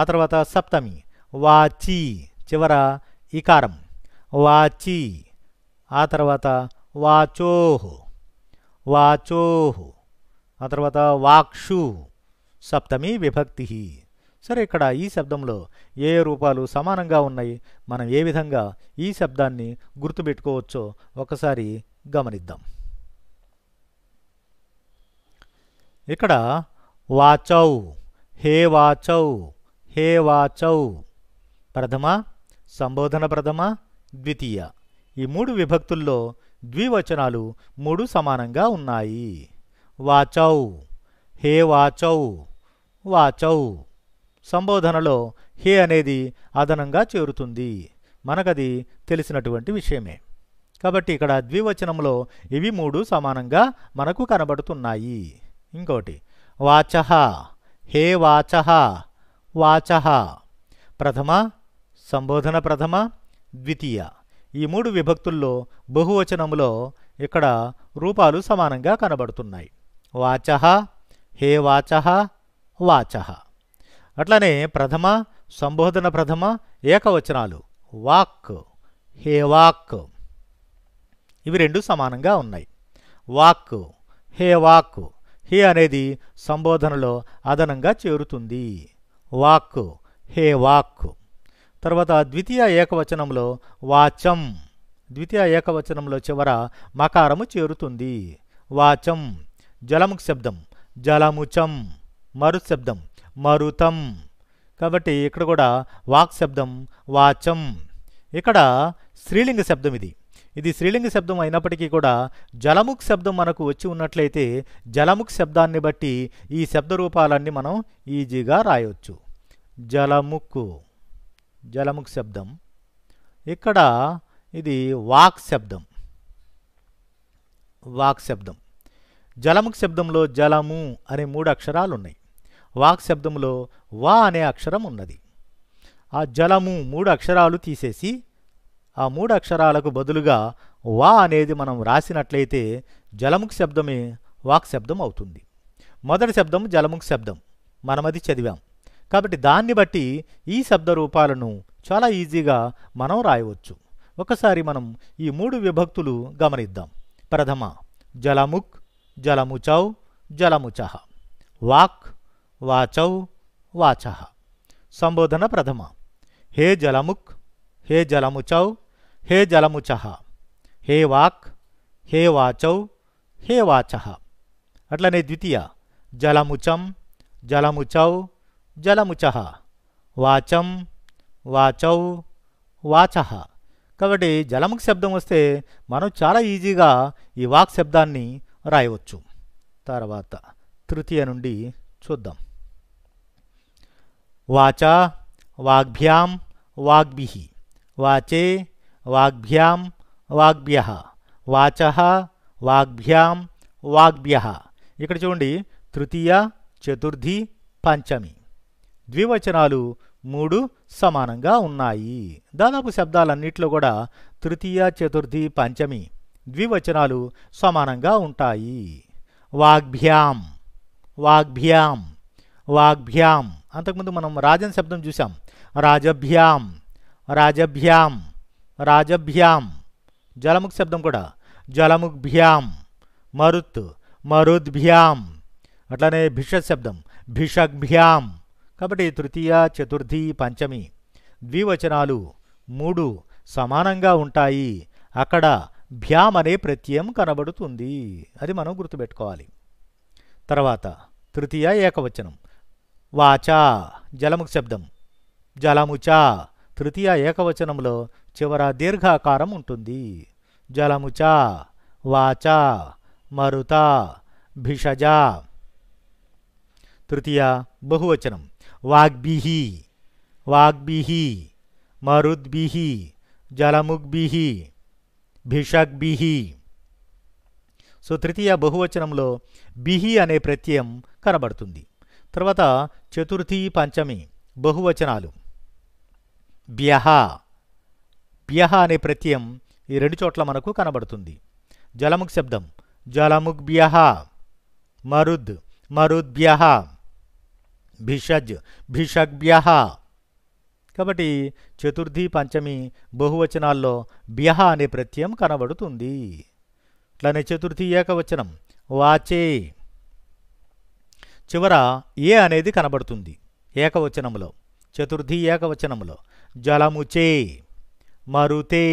ఆ తర్వాత సప్తమి వాచి చివర ఇకారం వాచి ఆ తర్వాత వాచోహు వాచోహు ఆ తర్వాత వాక్షు సప్తమి విభక్తి సరే ఇక్కడ ఈ శబ్దంలో ఏ ఏ రూపాలు సమానంగా ఉన్నాయి మనం ఏ విధంగా ఈ శబ్దాన్ని గుర్తుపెట్టుకోవచ్చో ఒకసారి గమనిద్దాం ఇక్కడ వాచౌ హే వాచౌ హే వాచౌ ప్రథమ సంబోధన ప్రథమ ద్వితీయ ఈ మూడు విభక్తుల్లో ద్వివచనాలు మూడు సమానంగా ఉన్నాయి వాచౌ హే వాచౌ వాచౌ సంబోధనలో హే అనేది అదనంగా చేరుతుంది మనకది తెలిసినటువంటి విషయమే కాబట్టి ఇక్కడ ద్వివచనంలో ఇవి మూడు సమానంగా మనకు కనబడుతున్నాయి ఇంకోటి వాచ హే వాచ వాచ ప్రథమ సంబోధన ప్రథమ ద్వితీయ ఈ మూడు విభక్తుల్లో బహువచనములో ఇక్కడ రూపాలు సమానంగా కనబడుతున్నాయి వాచ హే వాచ వాచ అట్లానే ప్రథమ సంబోధన ప్రథమ ఏకవచనాలు వాక్ హే వాక్ ఇవి రెండు సమానంగా ఉన్నాయి వాక్ హే వాక్ హే అనేది సంబోధనలో అదనంగా చేరుతుంది వాక్ హే వాక్ తర్వాత ద్వితీయ ఏకవచనంలో వాచం ద్వితీయ ఏకవచనంలో చివర మకారము చేరుతుంది వాచం జలముక్ శబ్దం జలముచం మరు శబ్దం మరుతం కాబట్టి ఇక్కడ కూడా వాక్ శబ్దం వాచం ఇక్కడ స్త్రీలింగ శబ్దం ఇది ఇది స్త్రీలింగ శబ్దం అయినప్పటికీ కూడా జలముఖ్ శబ్దం మనకు వచ్చి ఉన్నట్లయితే జలముఖ్ శబ్దాన్ని బట్టి ఈ శబ్ద రూపాలన్నీ మనం ఈజీగా రాయవచ్చు జలముక్కు జలముఖ్ శబ్దం ఇక్కడ ఇది వాక్ శబ్దం వాక్ శబ్దం జలముఖ్ శబ్దంలో జలము అనే మూడు అక్షరాలు ఉన్నాయి వాక్ శబ్దంలో వా అనే అక్షరం ఉన్నది ఆ జలము మూడు అక్షరాలు తీసేసి ఆ మూడు అక్షరాలకు బదులుగా వా అనేది మనం రాసినట్లయితే జలముఖ శబ్దమే వాక్ శబ్దం అవుతుంది మొదటి శబ్దం జలముఖ శబ్దం మనమది చదివాం కాబట్టి దాన్ని బట్టి ఈ శబ్ద రూపాలను చాలా ఈజీగా మనం రాయవచ్చు ఒకసారి మనం ఈ మూడు విభక్తులు గమనిద్దాం ప్రథమ జలముక్ జలముచౌ జలముచ వాక్ వాచౌ వాచ సంబోధన ప్రథమ హే జలముక్ హే జలముచౌ హే జలముచ హే వాక్ హే వాచౌ హే వాచ అట్లనే ద్వితీయ జలముచం జలముచౌ జలముచ వాచం వాచౌ వాచ కాబట్టి జలముక్ శబ్దం వస్తే మనం చాలా ఈజీగా ఈ వాక్ శబ్దాన్ని రాయవచ్చు తర్వాత తృతీయ నుండి చూద్దాం వాచ వాగ్భ్యాం వాగ్భి వాచే వాగ్భ్యాం వాగ్భ్య వాచ వాగ్భ్యాం వాగ్భ్య ఇక్కడ చూడండి తృతీయ చతుర్థి పంచమి ద్వివచనాలు మూడు సమానంగా ఉన్నాయి దాదాపు శబ్దాలన్నింటిలో కూడా తృతీయ చతుర్థి పంచమి ద్వివచనాలు సమానంగా ఉంటాయి వాగ్భ్యాం వాగ్భ్యాం వాగ్భ్యాం అంతకుముందు మనం రాజన్ శబ్దం చూసాం రాజభ్యాం రాజభ్యాం రాజభ్యాం జలముఖ్ శబ్దం కూడా జలముఖ్భ్యాం మరుత్ మరుద్భ్యాం అట్లానే భిష శబ్దం భిషగ్భ్యాం కాబట్టి తృతీయ చతుర్థి పంచమి ద్వివచనాలు మూడు సమానంగా ఉంటాయి అక్కడ భ్యాం అనే ప్రత్యయం కనబడుతుంది అది మనం గుర్తుపెట్టుకోవాలి తర్వాత తృతీయ ఏకవచనం వాచా జలముకు శబ్దం జలముచా తృతీయ ఏకవచనంలో చివర దీర్ఘాకారం ఉంటుంది జలముచా వాచా మరుత భిషజ తృతీయ బహువచనం వాగ్భీ వాగ్భీ మరుద్భిహి జలముగ్భిహి భిషగ్భిహి సో తృతీయ బహువచనంలో బిహి అనే ప్రత్యయం కనబడుతుంది తర్వాత చతుర్థి పంచమి బహువచనాలు బ్యహ బ్యహ అనే ప్రత్యయం ఈ రెండు చోట్ల మనకు కనబడుతుంది జలముక్ శబ్దం బ్యహ మరుద్ మరుద్భ్య భిషజ్ బ్యహ కాబట్టి చతుర్థి పంచమి బహువచనాల్లో బ్యహ అనే ప్రత్యయం కనబడుతుంది అట్లనే చతుర్థి ఏకవచనం వాచే చివర ఏ అనేది కనబడుతుంది ఏకవచనములో చతుర్థి ఏకవచనములో జలముచే మరుతే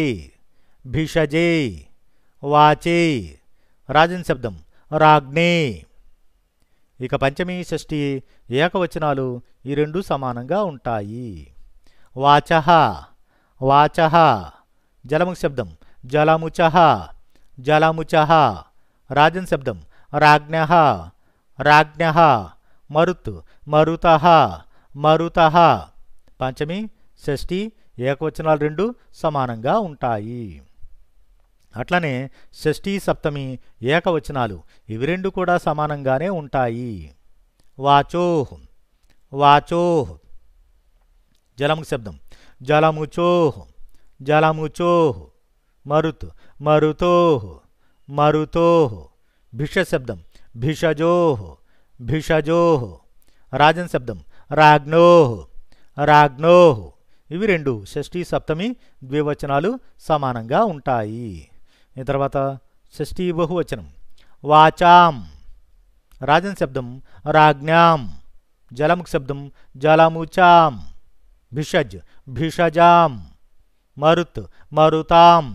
భిషజే వాచే రాజన్ శబ్దం రాజ్ఞే ఇక పంచమీ షష్ఠి ఏకవచనాలు ఈ రెండు సమానంగా ఉంటాయి వాచ వాచ జలము శబ్దం జలముచ జలముచ రాజన్ శబ్దం రాజ్ఞ రాజ్ఞ మరుత్ మరుత మరుత పంచమి షష్ఠి ఏకవచనాలు రెండు సమానంగా ఉంటాయి అట్లనే షష్ఠీ సప్తమి ఏకవచనాలు ఇవి రెండు కూడా సమానంగానే ఉంటాయి వాచోహ్ వాచోహ్ జలము శబ్దం జలముచోహ్ జలముచోహ్ మరుత్ మరుతోహ్ మరుతోహ్ భిక్ష శబ్దం భిషజో భిషజో రాజన్ శబ్దం రాజ్ఞో రాజ్ఞో ఇవి రెండు షష్ఠి సప్తమి ద్వివచనాలు సమానంగా ఉంటాయి తర్వాత షష్ఠీ బహువచనం వాచాం రాజన్ శబ్దం రాజ్ఞాం జలముఖ శబ్దం జలముచాం భిషజ్ భిషజాం మరుత్ మరుతాం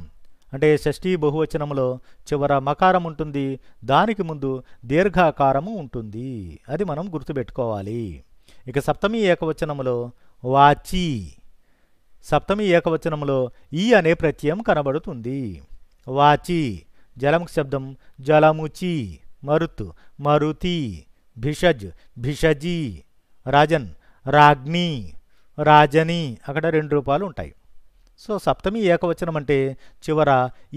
అంటే షష్ఠీ బహువచనంలో చివర మకారం ఉంటుంది దానికి ముందు దీర్ఘాకారము ఉంటుంది అది మనం గుర్తుపెట్టుకోవాలి ఇక సప్తమి ఏకవచనములో వాచి సప్తమి ఏకవచనంలో ఈ అనే ప్రత్యయం కనబడుతుంది వాచి జలం శబ్దం జలముచి మరుత్ మరుతి భిషజ్ భిషజీ రాజన్ రాజ్ని రాజని అక్కడ రెండు రూపాలు ఉంటాయి సో సప్తమి ఏకవచనం అంటే చివర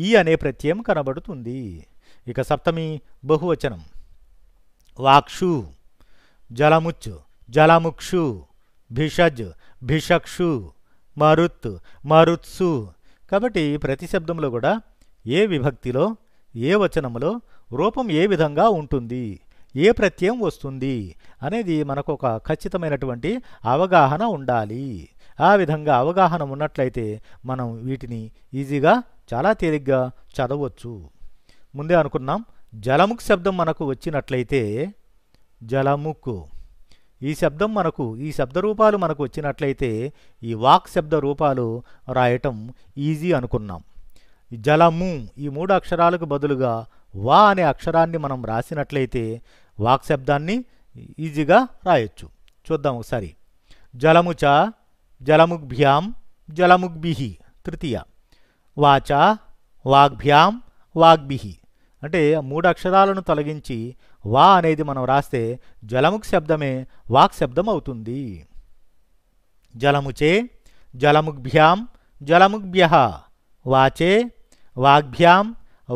ఈ అనే ప్రత్యయం కనబడుతుంది ఇక సప్తమి బహువచనం వాక్షు జలముచ్చు జలముక్షు భిషజ్ భిషక్షు మరుత్ మరుత్సు కాబట్టి ప్రతి శబ్దంలో కూడా ఏ విభక్తిలో ఏ వచనంలో రూపం ఏ విధంగా ఉంటుంది ఏ ప్రత్యయం వస్తుంది అనేది మనకు ఒక ఖచ్చితమైనటువంటి అవగాహన ఉండాలి ఆ విధంగా అవగాహన ఉన్నట్లయితే మనం వీటిని ఈజీగా చాలా తేలిగ్గా చదవచ్చు ముందే అనుకున్నాం జలముక్ శబ్దం మనకు వచ్చినట్లయితే జలముక్కు ఈ శబ్దం మనకు ఈ శబ్ద రూపాలు మనకు వచ్చినట్లయితే ఈ వాక్ శబ్ద రూపాలు రాయటం ఈజీ అనుకున్నాం జలము ఈ మూడు అక్షరాలకు బదులుగా వా అనే అక్షరాన్ని మనం రాసినట్లయితే వాక్ శబ్దాన్ని ఈజీగా రాయొచ్చు చూద్దాం ఒకసారి జలముచ జలముగ్భ్యాం జలముగ్భి తృతీయ వాచ వాగ్భ్యాం వాగ్భి అంటే మూడు అక్షరాలను తొలగించి వా అనేది మనం రాస్తే జలముక్ శబ్దమే వాక్ శబ్దం అవుతుంది జలముచే జలముగ్భ్యాం జలముగ్భ్య వాచే వాగ్భ్యాం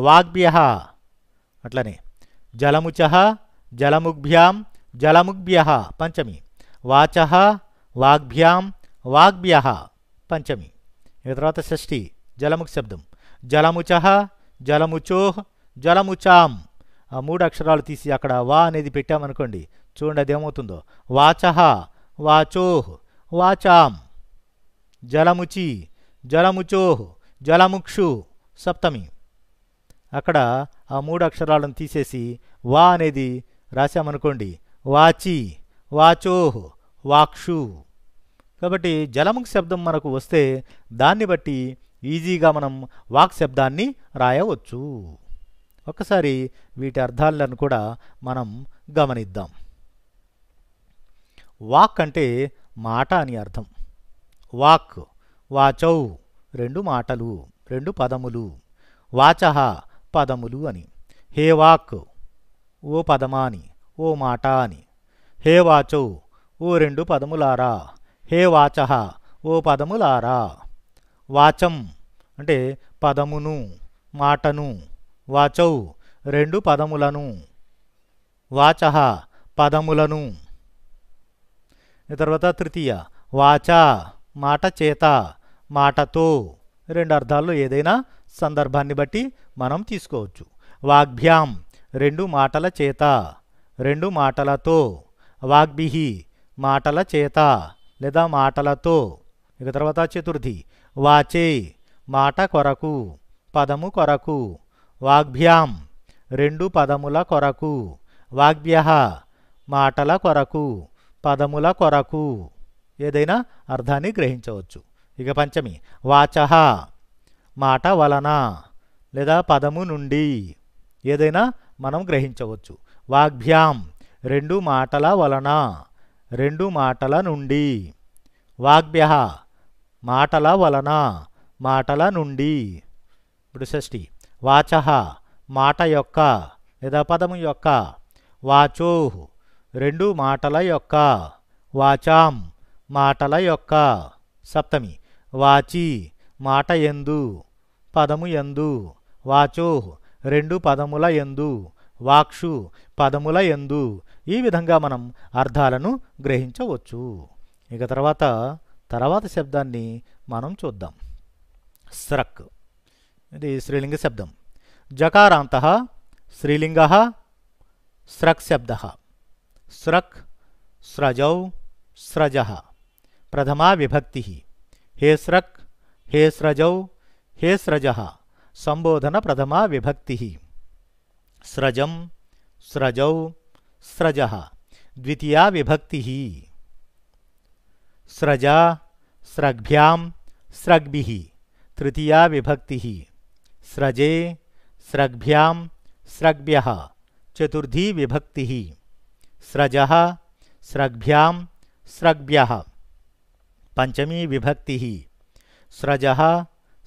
వాగ్భ్య అట్లనే జలముచ జలముగ్భ్యాం జలముగ్భ్య పంచమి వాచ వాగ్భ్యాం వాగ్భ్యహ పంచమి ఇక తర్వాత షష్ఠి జలముఖ శబ్దం జలముచ జలముచోహ్ జలముచాం ఆ మూడు అక్షరాలు తీసి అక్కడ వా అనేది పెట్టామనుకోండి చూడండి అదేమవుతుందో వాచహ వాచోహ్ వాచాం జలముచి జలముచోహ్ జలముక్షు సప్తమి అక్కడ ఆ మూడు అక్షరాలను తీసేసి వా అనేది రాశామనుకోండి వాచి వాచోహ్ వాక్షు కాబట్టి జలముఖ శబ్దం మనకు వస్తే దాన్ని బట్టి ఈజీగా మనం వాక్ శబ్దాన్ని రాయవచ్చు ఒకసారి వీటి అర్థాలను కూడా మనం గమనిద్దాం వాక్ అంటే మాట అని అర్థం వాక్ వాచౌ రెండు మాటలు రెండు పదములు వాచహ పదములు అని హే వాక్ ఓ పదమా అని ఓ మాట అని హే వాచౌ ఓ రెండు పదములారా హే వాచ ఓ పదములారా వాచం అంటే పదమును మాటను వాచౌ రెండు పదములను వాచ పదములను తర్వాత తృతీయ వాచ మాట చేత మాటతో రెండు అర్థాల్లో ఏదైనా సందర్భాన్ని బట్టి మనం తీసుకోవచ్చు వాగ్భ్యాం రెండు మాటల చేత రెండు మాటలతో వాగ్భిహి మాటల చేత లేదా మాటలతో ఇక తర్వాత చతుర్థి వాచే మాట కొరకు పదము కొరకు వాగ్భ్యాం రెండు పదముల కొరకు వాగ్భ్య మాటల కొరకు పదముల కొరకు ఏదైనా అర్థాన్ని గ్రహించవచ్చు ఇక పంచమి వాచ మాట వలన లేదా పదము నుండి ఏదైనా మనం గ్రహించవచ్చు వాగ్భ్యాం రెండు మాటల వలన రెండు మాటల నుండి వాగ్భ్య మాటల వలన మాటల నుండి ఇప్పుడు షష్ఠి వాచ మాట యొక్క లేదా పదము యొక్క వాచో రెండు మాటల యొక్క వాచాం మాటల యొక్క సప్తమి వాచి మాట ఎందు పదము ఎందు వాచో రెండు పదముల ఎందు వాక్షు పదముల ఎందు ఈ విధంగా మనం అర్థాలను గ్రహించవచ్చు ఇక తర్వాత తర్వాత శబ్దాన్ని మనం చూద్దాం స్రక్ ఇది శ్రీలింగ శబ్దం జకారాంత శ్రీలింగ స్రక్ శబ్ద స్రక్ స్రజౌ స్రజ ప్రథమా విభక్తి హే స్రక్ హే స్రజౌ హే స్రజ సంబోధన ప్రథమా విభక్తి स्रजम स्रजौ स्रज द्वितीया विभक्ति ही स्रजा स्रग्भ्याम स्रग्भि तृतीया विभक्ति ही स्रजे स्रग्भ्याम स्रग्भ्य चतुर्थी विभक्ति ही स्रज स्रग्भ्याम स्रग्भ्य पंचमी विभक्ति ही स्रज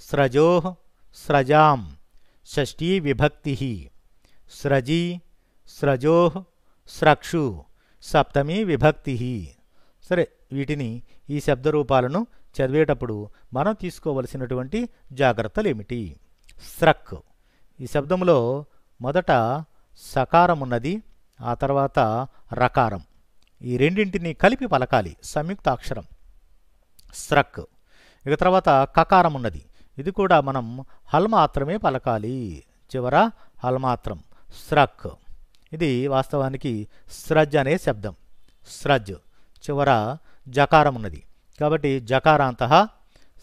स्रजो स्रजा षष्ठी विभक्ति ही స్రజీ స్రజో స్రక్షు సప్తమి విభక్తి సరే వీటిని ఈ శబ్దరూపాలను చదివేటప్పుడు మనం తీసుకోవలసినటువంటి జాగ్రత్తలు ఏమిటి స్రక్ ఈ శబ్దంలో మొదట సకారం ఉన్నది ఆ తర్వాత రకారం ఈ రెండింటిని కలిపి పలకాలి సంయుక్త అక్షరం స్రక్ ఇక తర్వాత కకారం ఉన్నది ఇది కూడా మనం హల్ మాత్రమే పలకాలి చివర హల్ మాత్రం స్రక్ ఇది వాస్తవానికి స్రజ్ అనే శబ్దం స్రజ్ చివర జకారం ఉన్నది కాబట్టి జకారాంత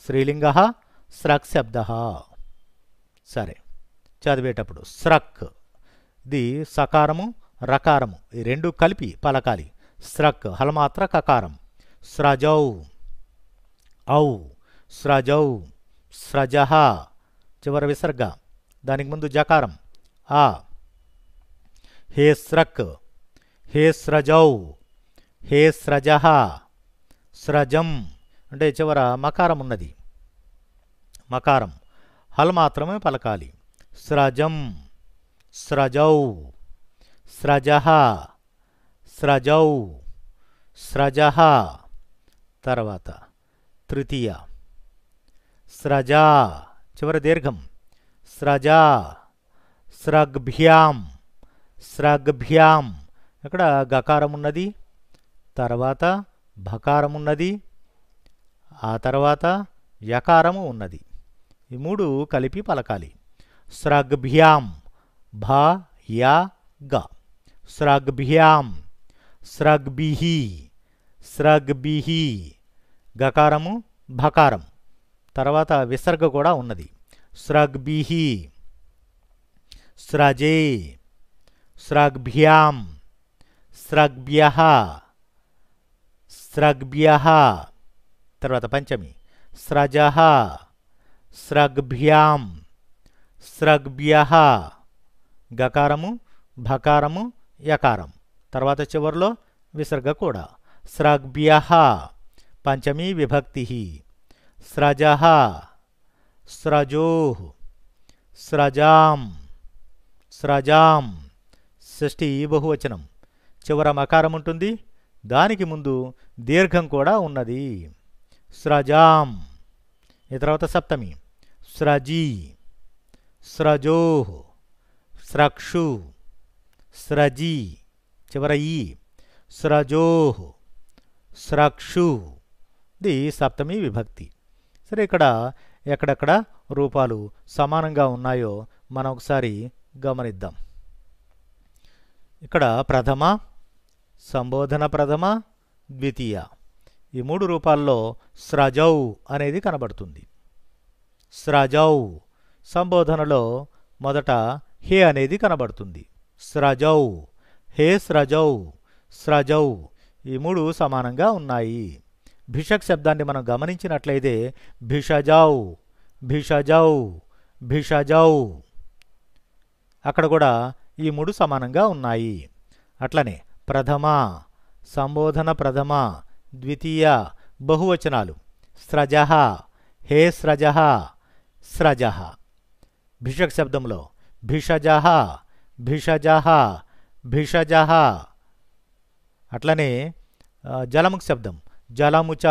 శ్రీలింగ స్రక్ శబ్ద సరే చదివేటప్పుడు స్రక్ ఇది సకారము రకారము ఈ రెండు కలిపి పలకాలి స్రక్ హలమాత్ర కకారం స్రజౌ ఔ స్రజౌ స్రజ చివర విసర్గ దానికి ముందు జకారం ఆ హే హే हेस्रक హే हेस्रज స్రజం అంటే చివర మకారం ఉన్నది మకారం హల్ మాత్రమే పలకాలి స్రజం స్రజౌ స్రజ స్రజౌ స్రజ తర్వాత తృతీయ స్రజా చివర దీర్ఘం స్రజా స్రగ్భ్యాం శ్రాగభ్యాం ఇక్కడ గకారం ఉన్నది తర్వాత భకారం ఉన్నది ఆ తర్వాత యకారము ఉన్నది ఈ మూడు కలిపి పలకాలి శ్రాగభ్యాం భ యా గ శ్రాగభ్యాం శ్రగ్భిహి శ్రగ్భిహి గకారము భకారం తర్వాత విసర్గ కూడా ఉన్నది శ్రగ్భిహి స్రజే స్రగ్భ్యాం స్రగ్భ్య స్రగ్భ్య తర్వాత పంచమి స్రజ స్రగ్భ్యాం స్రగ్భ్య గకారము భకారము యకారం తర్వాత చివరిలో విసర్గ కూడా స్రగ్భ్య పంచమీ విభక్తి స్రజ స్రజో స్రజాం స్రజాం షష్ఠి బహువచనం చివర మకారం ఉంటుంది దానికి ముందు దీర్ఘం కూడా ఉన్నది స్రజాం ఈ తర్వాత సప్తమి స్రజీ స్రజో స్రక్షు స్రజీ చివర ఈ స్రజో స్రక్షు ఇది సప్తమి విభక్తి సరే ఇక్కడ ఎక్కడెక్కడ రూపాలు సమానంగా ఉన్నాయో మనం ఒకసారి గమనిద్దాం ఇక్కడ ప్రథమ సంబోధన ప్రథమ ద్వితీయ ఈ మూడు రూపాల్లో స్రజౌ అనేది కనబడుతుంది స్రజౌ సంబోధనలో మొదట హే అనేది కనబడుతుంది స్రజౌ హే స్రజౌ స్రజౌ ఈ మూడు సమానంగా ఉన్నాయి భిషక్ శబ్దాన్ని మనం గమనించినట్లయితే భిషజౌ భిషజౌ భిషజౌ అక్కడ కూడా ఈ మూడు సమానంగా ఉన్నాయి అట్లనే ప్రథమ సంబోధన ప్రథమ ద్వితీయ బహువచనాలు స్రజ హే స్రజ స్రజ భిషక్ శబ్దంలో భిషజ భిషజ భిషజ అట్లనే జలముఖ శబ్దం జలముచ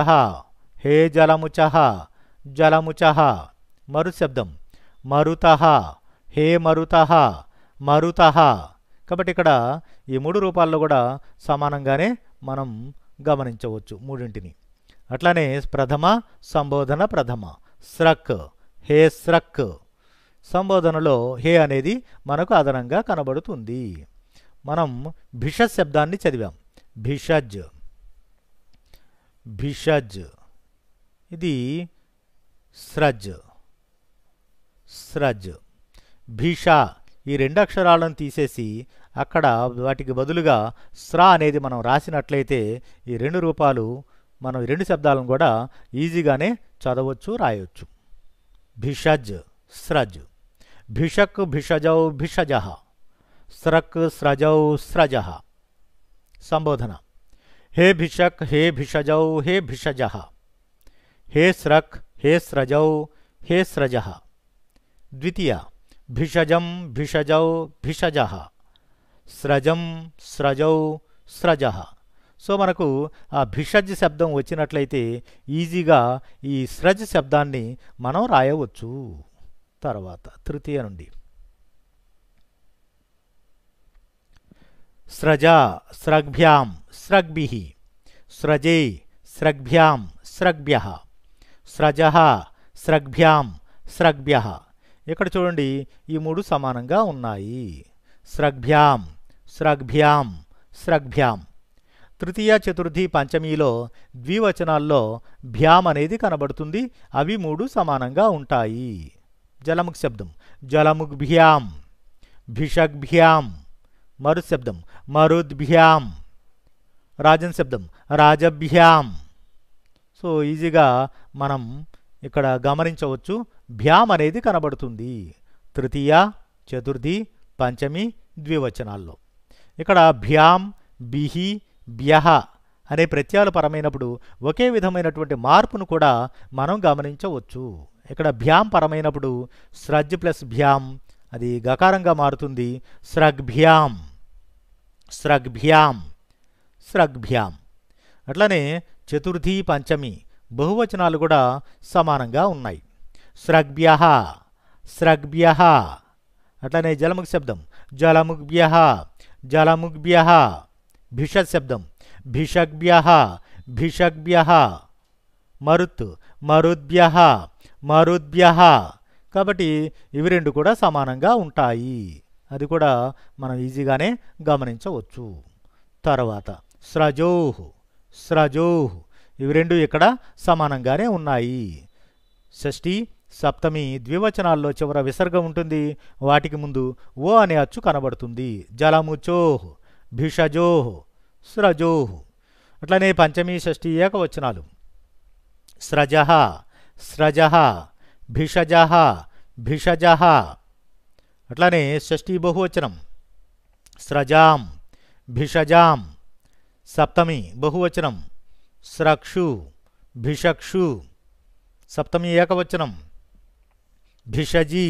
హే జలముచ జలముచ మరు శబ్దం మరుత హే మరుత మరుత కాబట్టి ఇక్కడ ఈ మూడు రూపాల్లో కూడా సమానంగానే మనం గమనించవచ్చు మూడింటిని అట్లానే ప్రథమ సంబోధన ప్రథమ స్రక్ హే స్రక్ సంబోధనలో హే అనేది మనకు అదనంగా కనబడుతుంది మనం భిష శబ్దాన్ని చదివాం భిషజ్ భిషజ్ ఇది స్రజ్ స్రజ్ భీష ఈ రెండు అక్షరాలను తీసేసి అక్కడ వాటికి బదులుగా స్ర అనేది మనం రాసినట్లయితే ఈ రెండు రూపాలు మనం రెండు శబ్దాలను కూడా ఈజీగానే చదవచ్చు రాయొచ్చు భిషజ్ స్రజ్ భిషక్ భిషజౌ భిషజ స్రక్ స్రజౌ స్రజ సంబోధన హే భిషక్ హే భిషజౌ హే భిషజ హే స్రక్ హే స్రజౌ హే స్రజ ద్వితీయ భిషజం భిషజౌ భిషజ స్రజం స్రజౌ స్రజ సో మనకు ఆ భిషజ్ శబ్దం వచ్చినట్లయితే ఈజీగా ఈ స్రజ్ శబ్దాన్ని మనం రాయవచ్చు తర్వాత తృతీయ నుండి స్రజ స్రగ్భ్యాం స్రగ్భి స్రజై స్రగ్భ్యాం స్రగ్భ్య స్రజ స్రగ్భ్యాం స్రగ్భ్య ఇక్కడ చూడండి ఈ మూడు సమానంగా ఉన్నాయి స్రగ్భ్యాం స్రగ్భ్యాం స్రగ్భ్యాం తృతీయ చతుర్థి పంచమిలో ద్వివచనాల్లో భ్యాం అనేది కనబడుతుంది అవి మూడు సమానంగా ఉంటాయి జలముఖ్ శబ్దం జలముగ్భ్యాం భిషగ్భ్యాం మరు శబ్దం మరుద్భ్యాం రాజన్ శబ్దం రాజభ్యాం సో ఈజీగా మనం ఇక్కడ గమనించవచ్చు భ్యామ్ అనేది కనబడుతుంది తృతీయ చతుర్థి పంచమి ద్వివచనాల్లో ఇక్కడ భ్యామ్ బిహి బ్యహ అనే ప్రత్యయాలు పరమైనప్పుడు ఒకే విధమైనటువంటి మార్పును కూడా మనం గమనించవచ్చు ఇక్కడ భ్యామ్ పరమైనప్పుడు స్రజ్ ప్లస్ భ్యామ్ అది గకారంగా మారుతుంది స్రగ్భ్యామ్ స్రగ్భ్యాం స్రగ్భ్యాం అట్లనే చతుర్థి పంచమి బహువచనాలు కూడా సమానంగా ఉన్నాయి స్రగ్భ్య స్రగ్భ్య అట్లనే జలముఖ శబ్దం జలముగ్భ్య జలముగ్భ్య భిషత్ శబ్దం భిషగ్భ్య భిషగ్భ్య మరుత్ మరుద్భ్య మరుద్భ్య కాబట్టి ఇవి రెండు కూడా సమానంగా ఉంటాయి అది కూడా మనం ఈజీగానే గమనించవచ్చు తర్వాత స్రజోహ్ స్రజోహ్ ఇవి రెండు ఇక్కడ సమానంగానే ఉన్నాయి షష్ఠీ సప్తమి ద్వివచనాల్లో చివర విసర్గం ఉంటుంది వాటికి ముందు ఓ అనే అచ్చు కనబడుతుంది జలముచోహ్ భిషజోహ్ స్రజోహ్ అట్లనే పంచమి షష్ఠి ఏకవచనాలు స్రజ స్రజ భిషజ భిషజ అట్లనే షష్ఠీ బహువచనం స్రజాం భిషజాం సప్తమి బహువచనం స్రక్షు భిషక్షు సప్తమి ఏకవచనం భిషజీ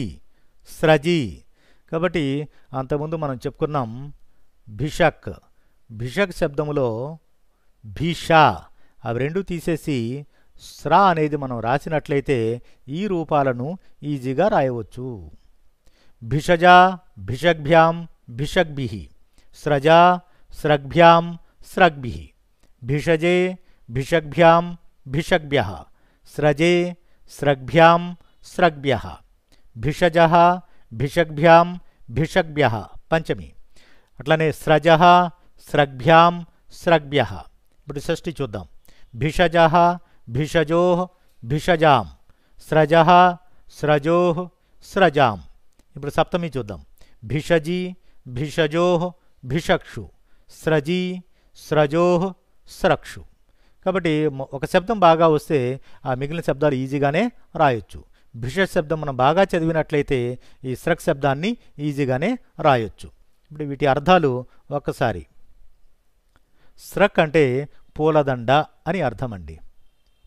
స్రజీ కాబట్టి అంతకుముందు మనం చెప్పుకున్నాం భిషక్ భిషక్ శబ్దములో భిష అవి రెండు తీసేసి స్ర అనేది మనం రాసినట్లయితే ఈ రూపాలను ఈజీగా రాయవచ్చు భిషజ భిషగ్భ్యాం భిషగ్భి స్రజ స్రగ్భ్యాం స్రగ్భి భిషజే భిషగ్భ్యాం భిషగ్భ్య స్రజే స్రగ్భ్యాం స్రగ్భ్య भिषज भिषग्भ्या भिषग्य पंचमी अट्ला स्रज स्रग्भ्या स्रग्य षष्ठी चुदा भिषज भिषजो भिषजा स्रज स्रजो स्रजा इप्ड सप्तमी चुदा भिषजी भिषजो भिषक्षु स्रजी स्रजो स्रक्षु काबटी शब्द बागे आ मिगल शब्द ईजीगा భిషజ్ శబ్దం మనం బాగా చదివినట్లయితే ఈ స్రక్ శబ్దాన్ని ఈజీగానే రాయొచ్చు ఇప్పుడు వీటి అర్థాలు ఒక్కసారి స్రక్ అంటే పూలదండ అని అర్థం అండి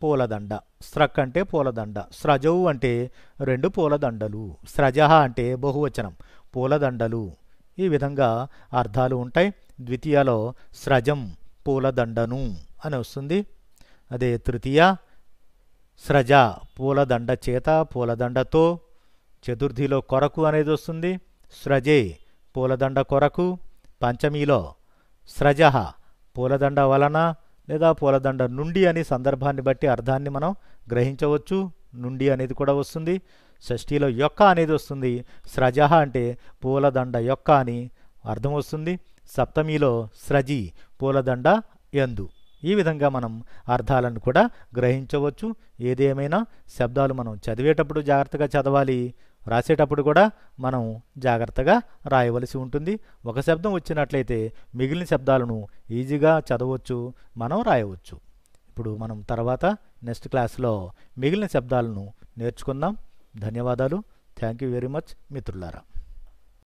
పూలదండ స్రక్ అంటే పూలదండ స్రజవు అంటే రెండు పూలదండలు స్రజ అంటే బహువచనం పూలదండలు ఈ విధంగా అర్థాలు ఉంటాయి ద్వితీయలో స్రజం పూలదండను అని వస్తుంది అదే తృతీయ స్రజ పూలదండ చేత పూలదండతో చతుర్థిలో కొరకు అనేది వస్తుంది స్రజే పూలదండ కొరకు పంచమిలో స్రజ పూలదండ వలన లేదా పూలదండ నుండి అని సందర్భాన్ని బట్టి అర్థాన్ని మనం గ్రహించవచ్చు నుండి అనేది కూడా వస్తుంది షష్ఠీలో యొక్క అనేది వస్తుంది స్రజ అంటే పూలదండ యొక్క అని అర్థం వస్తుంది సప్తమిలో స్రజి పూలదండ ఎందు ఈ విధంగా మనం అర్థాలను కూడా గ్రహించవచ్చు ఏదేమైనా శబ్దాలు మనం చదివేటప్పుడు జాగ్రత్తగా చదవాలి రాసేటప్పుడు కూడా మనం జాగ్రత్తగా రాయవలసి ఉంటుంది ఒక శబ్దం వచ్చినట్లయితే మిగిలిన శబ్దాలను ఈజీగా చదవచ్చు మనం రాయవచ్చు ఇప్పుడు మనం తర్వాత నెక్స్ట్ క్లాస్లో మిగిలిన శబ్దాలను నేర్చుకుందాం ధన్యవాదాలు థ్యాంక్ యూ వెరీ మచ్ మిత్రులారా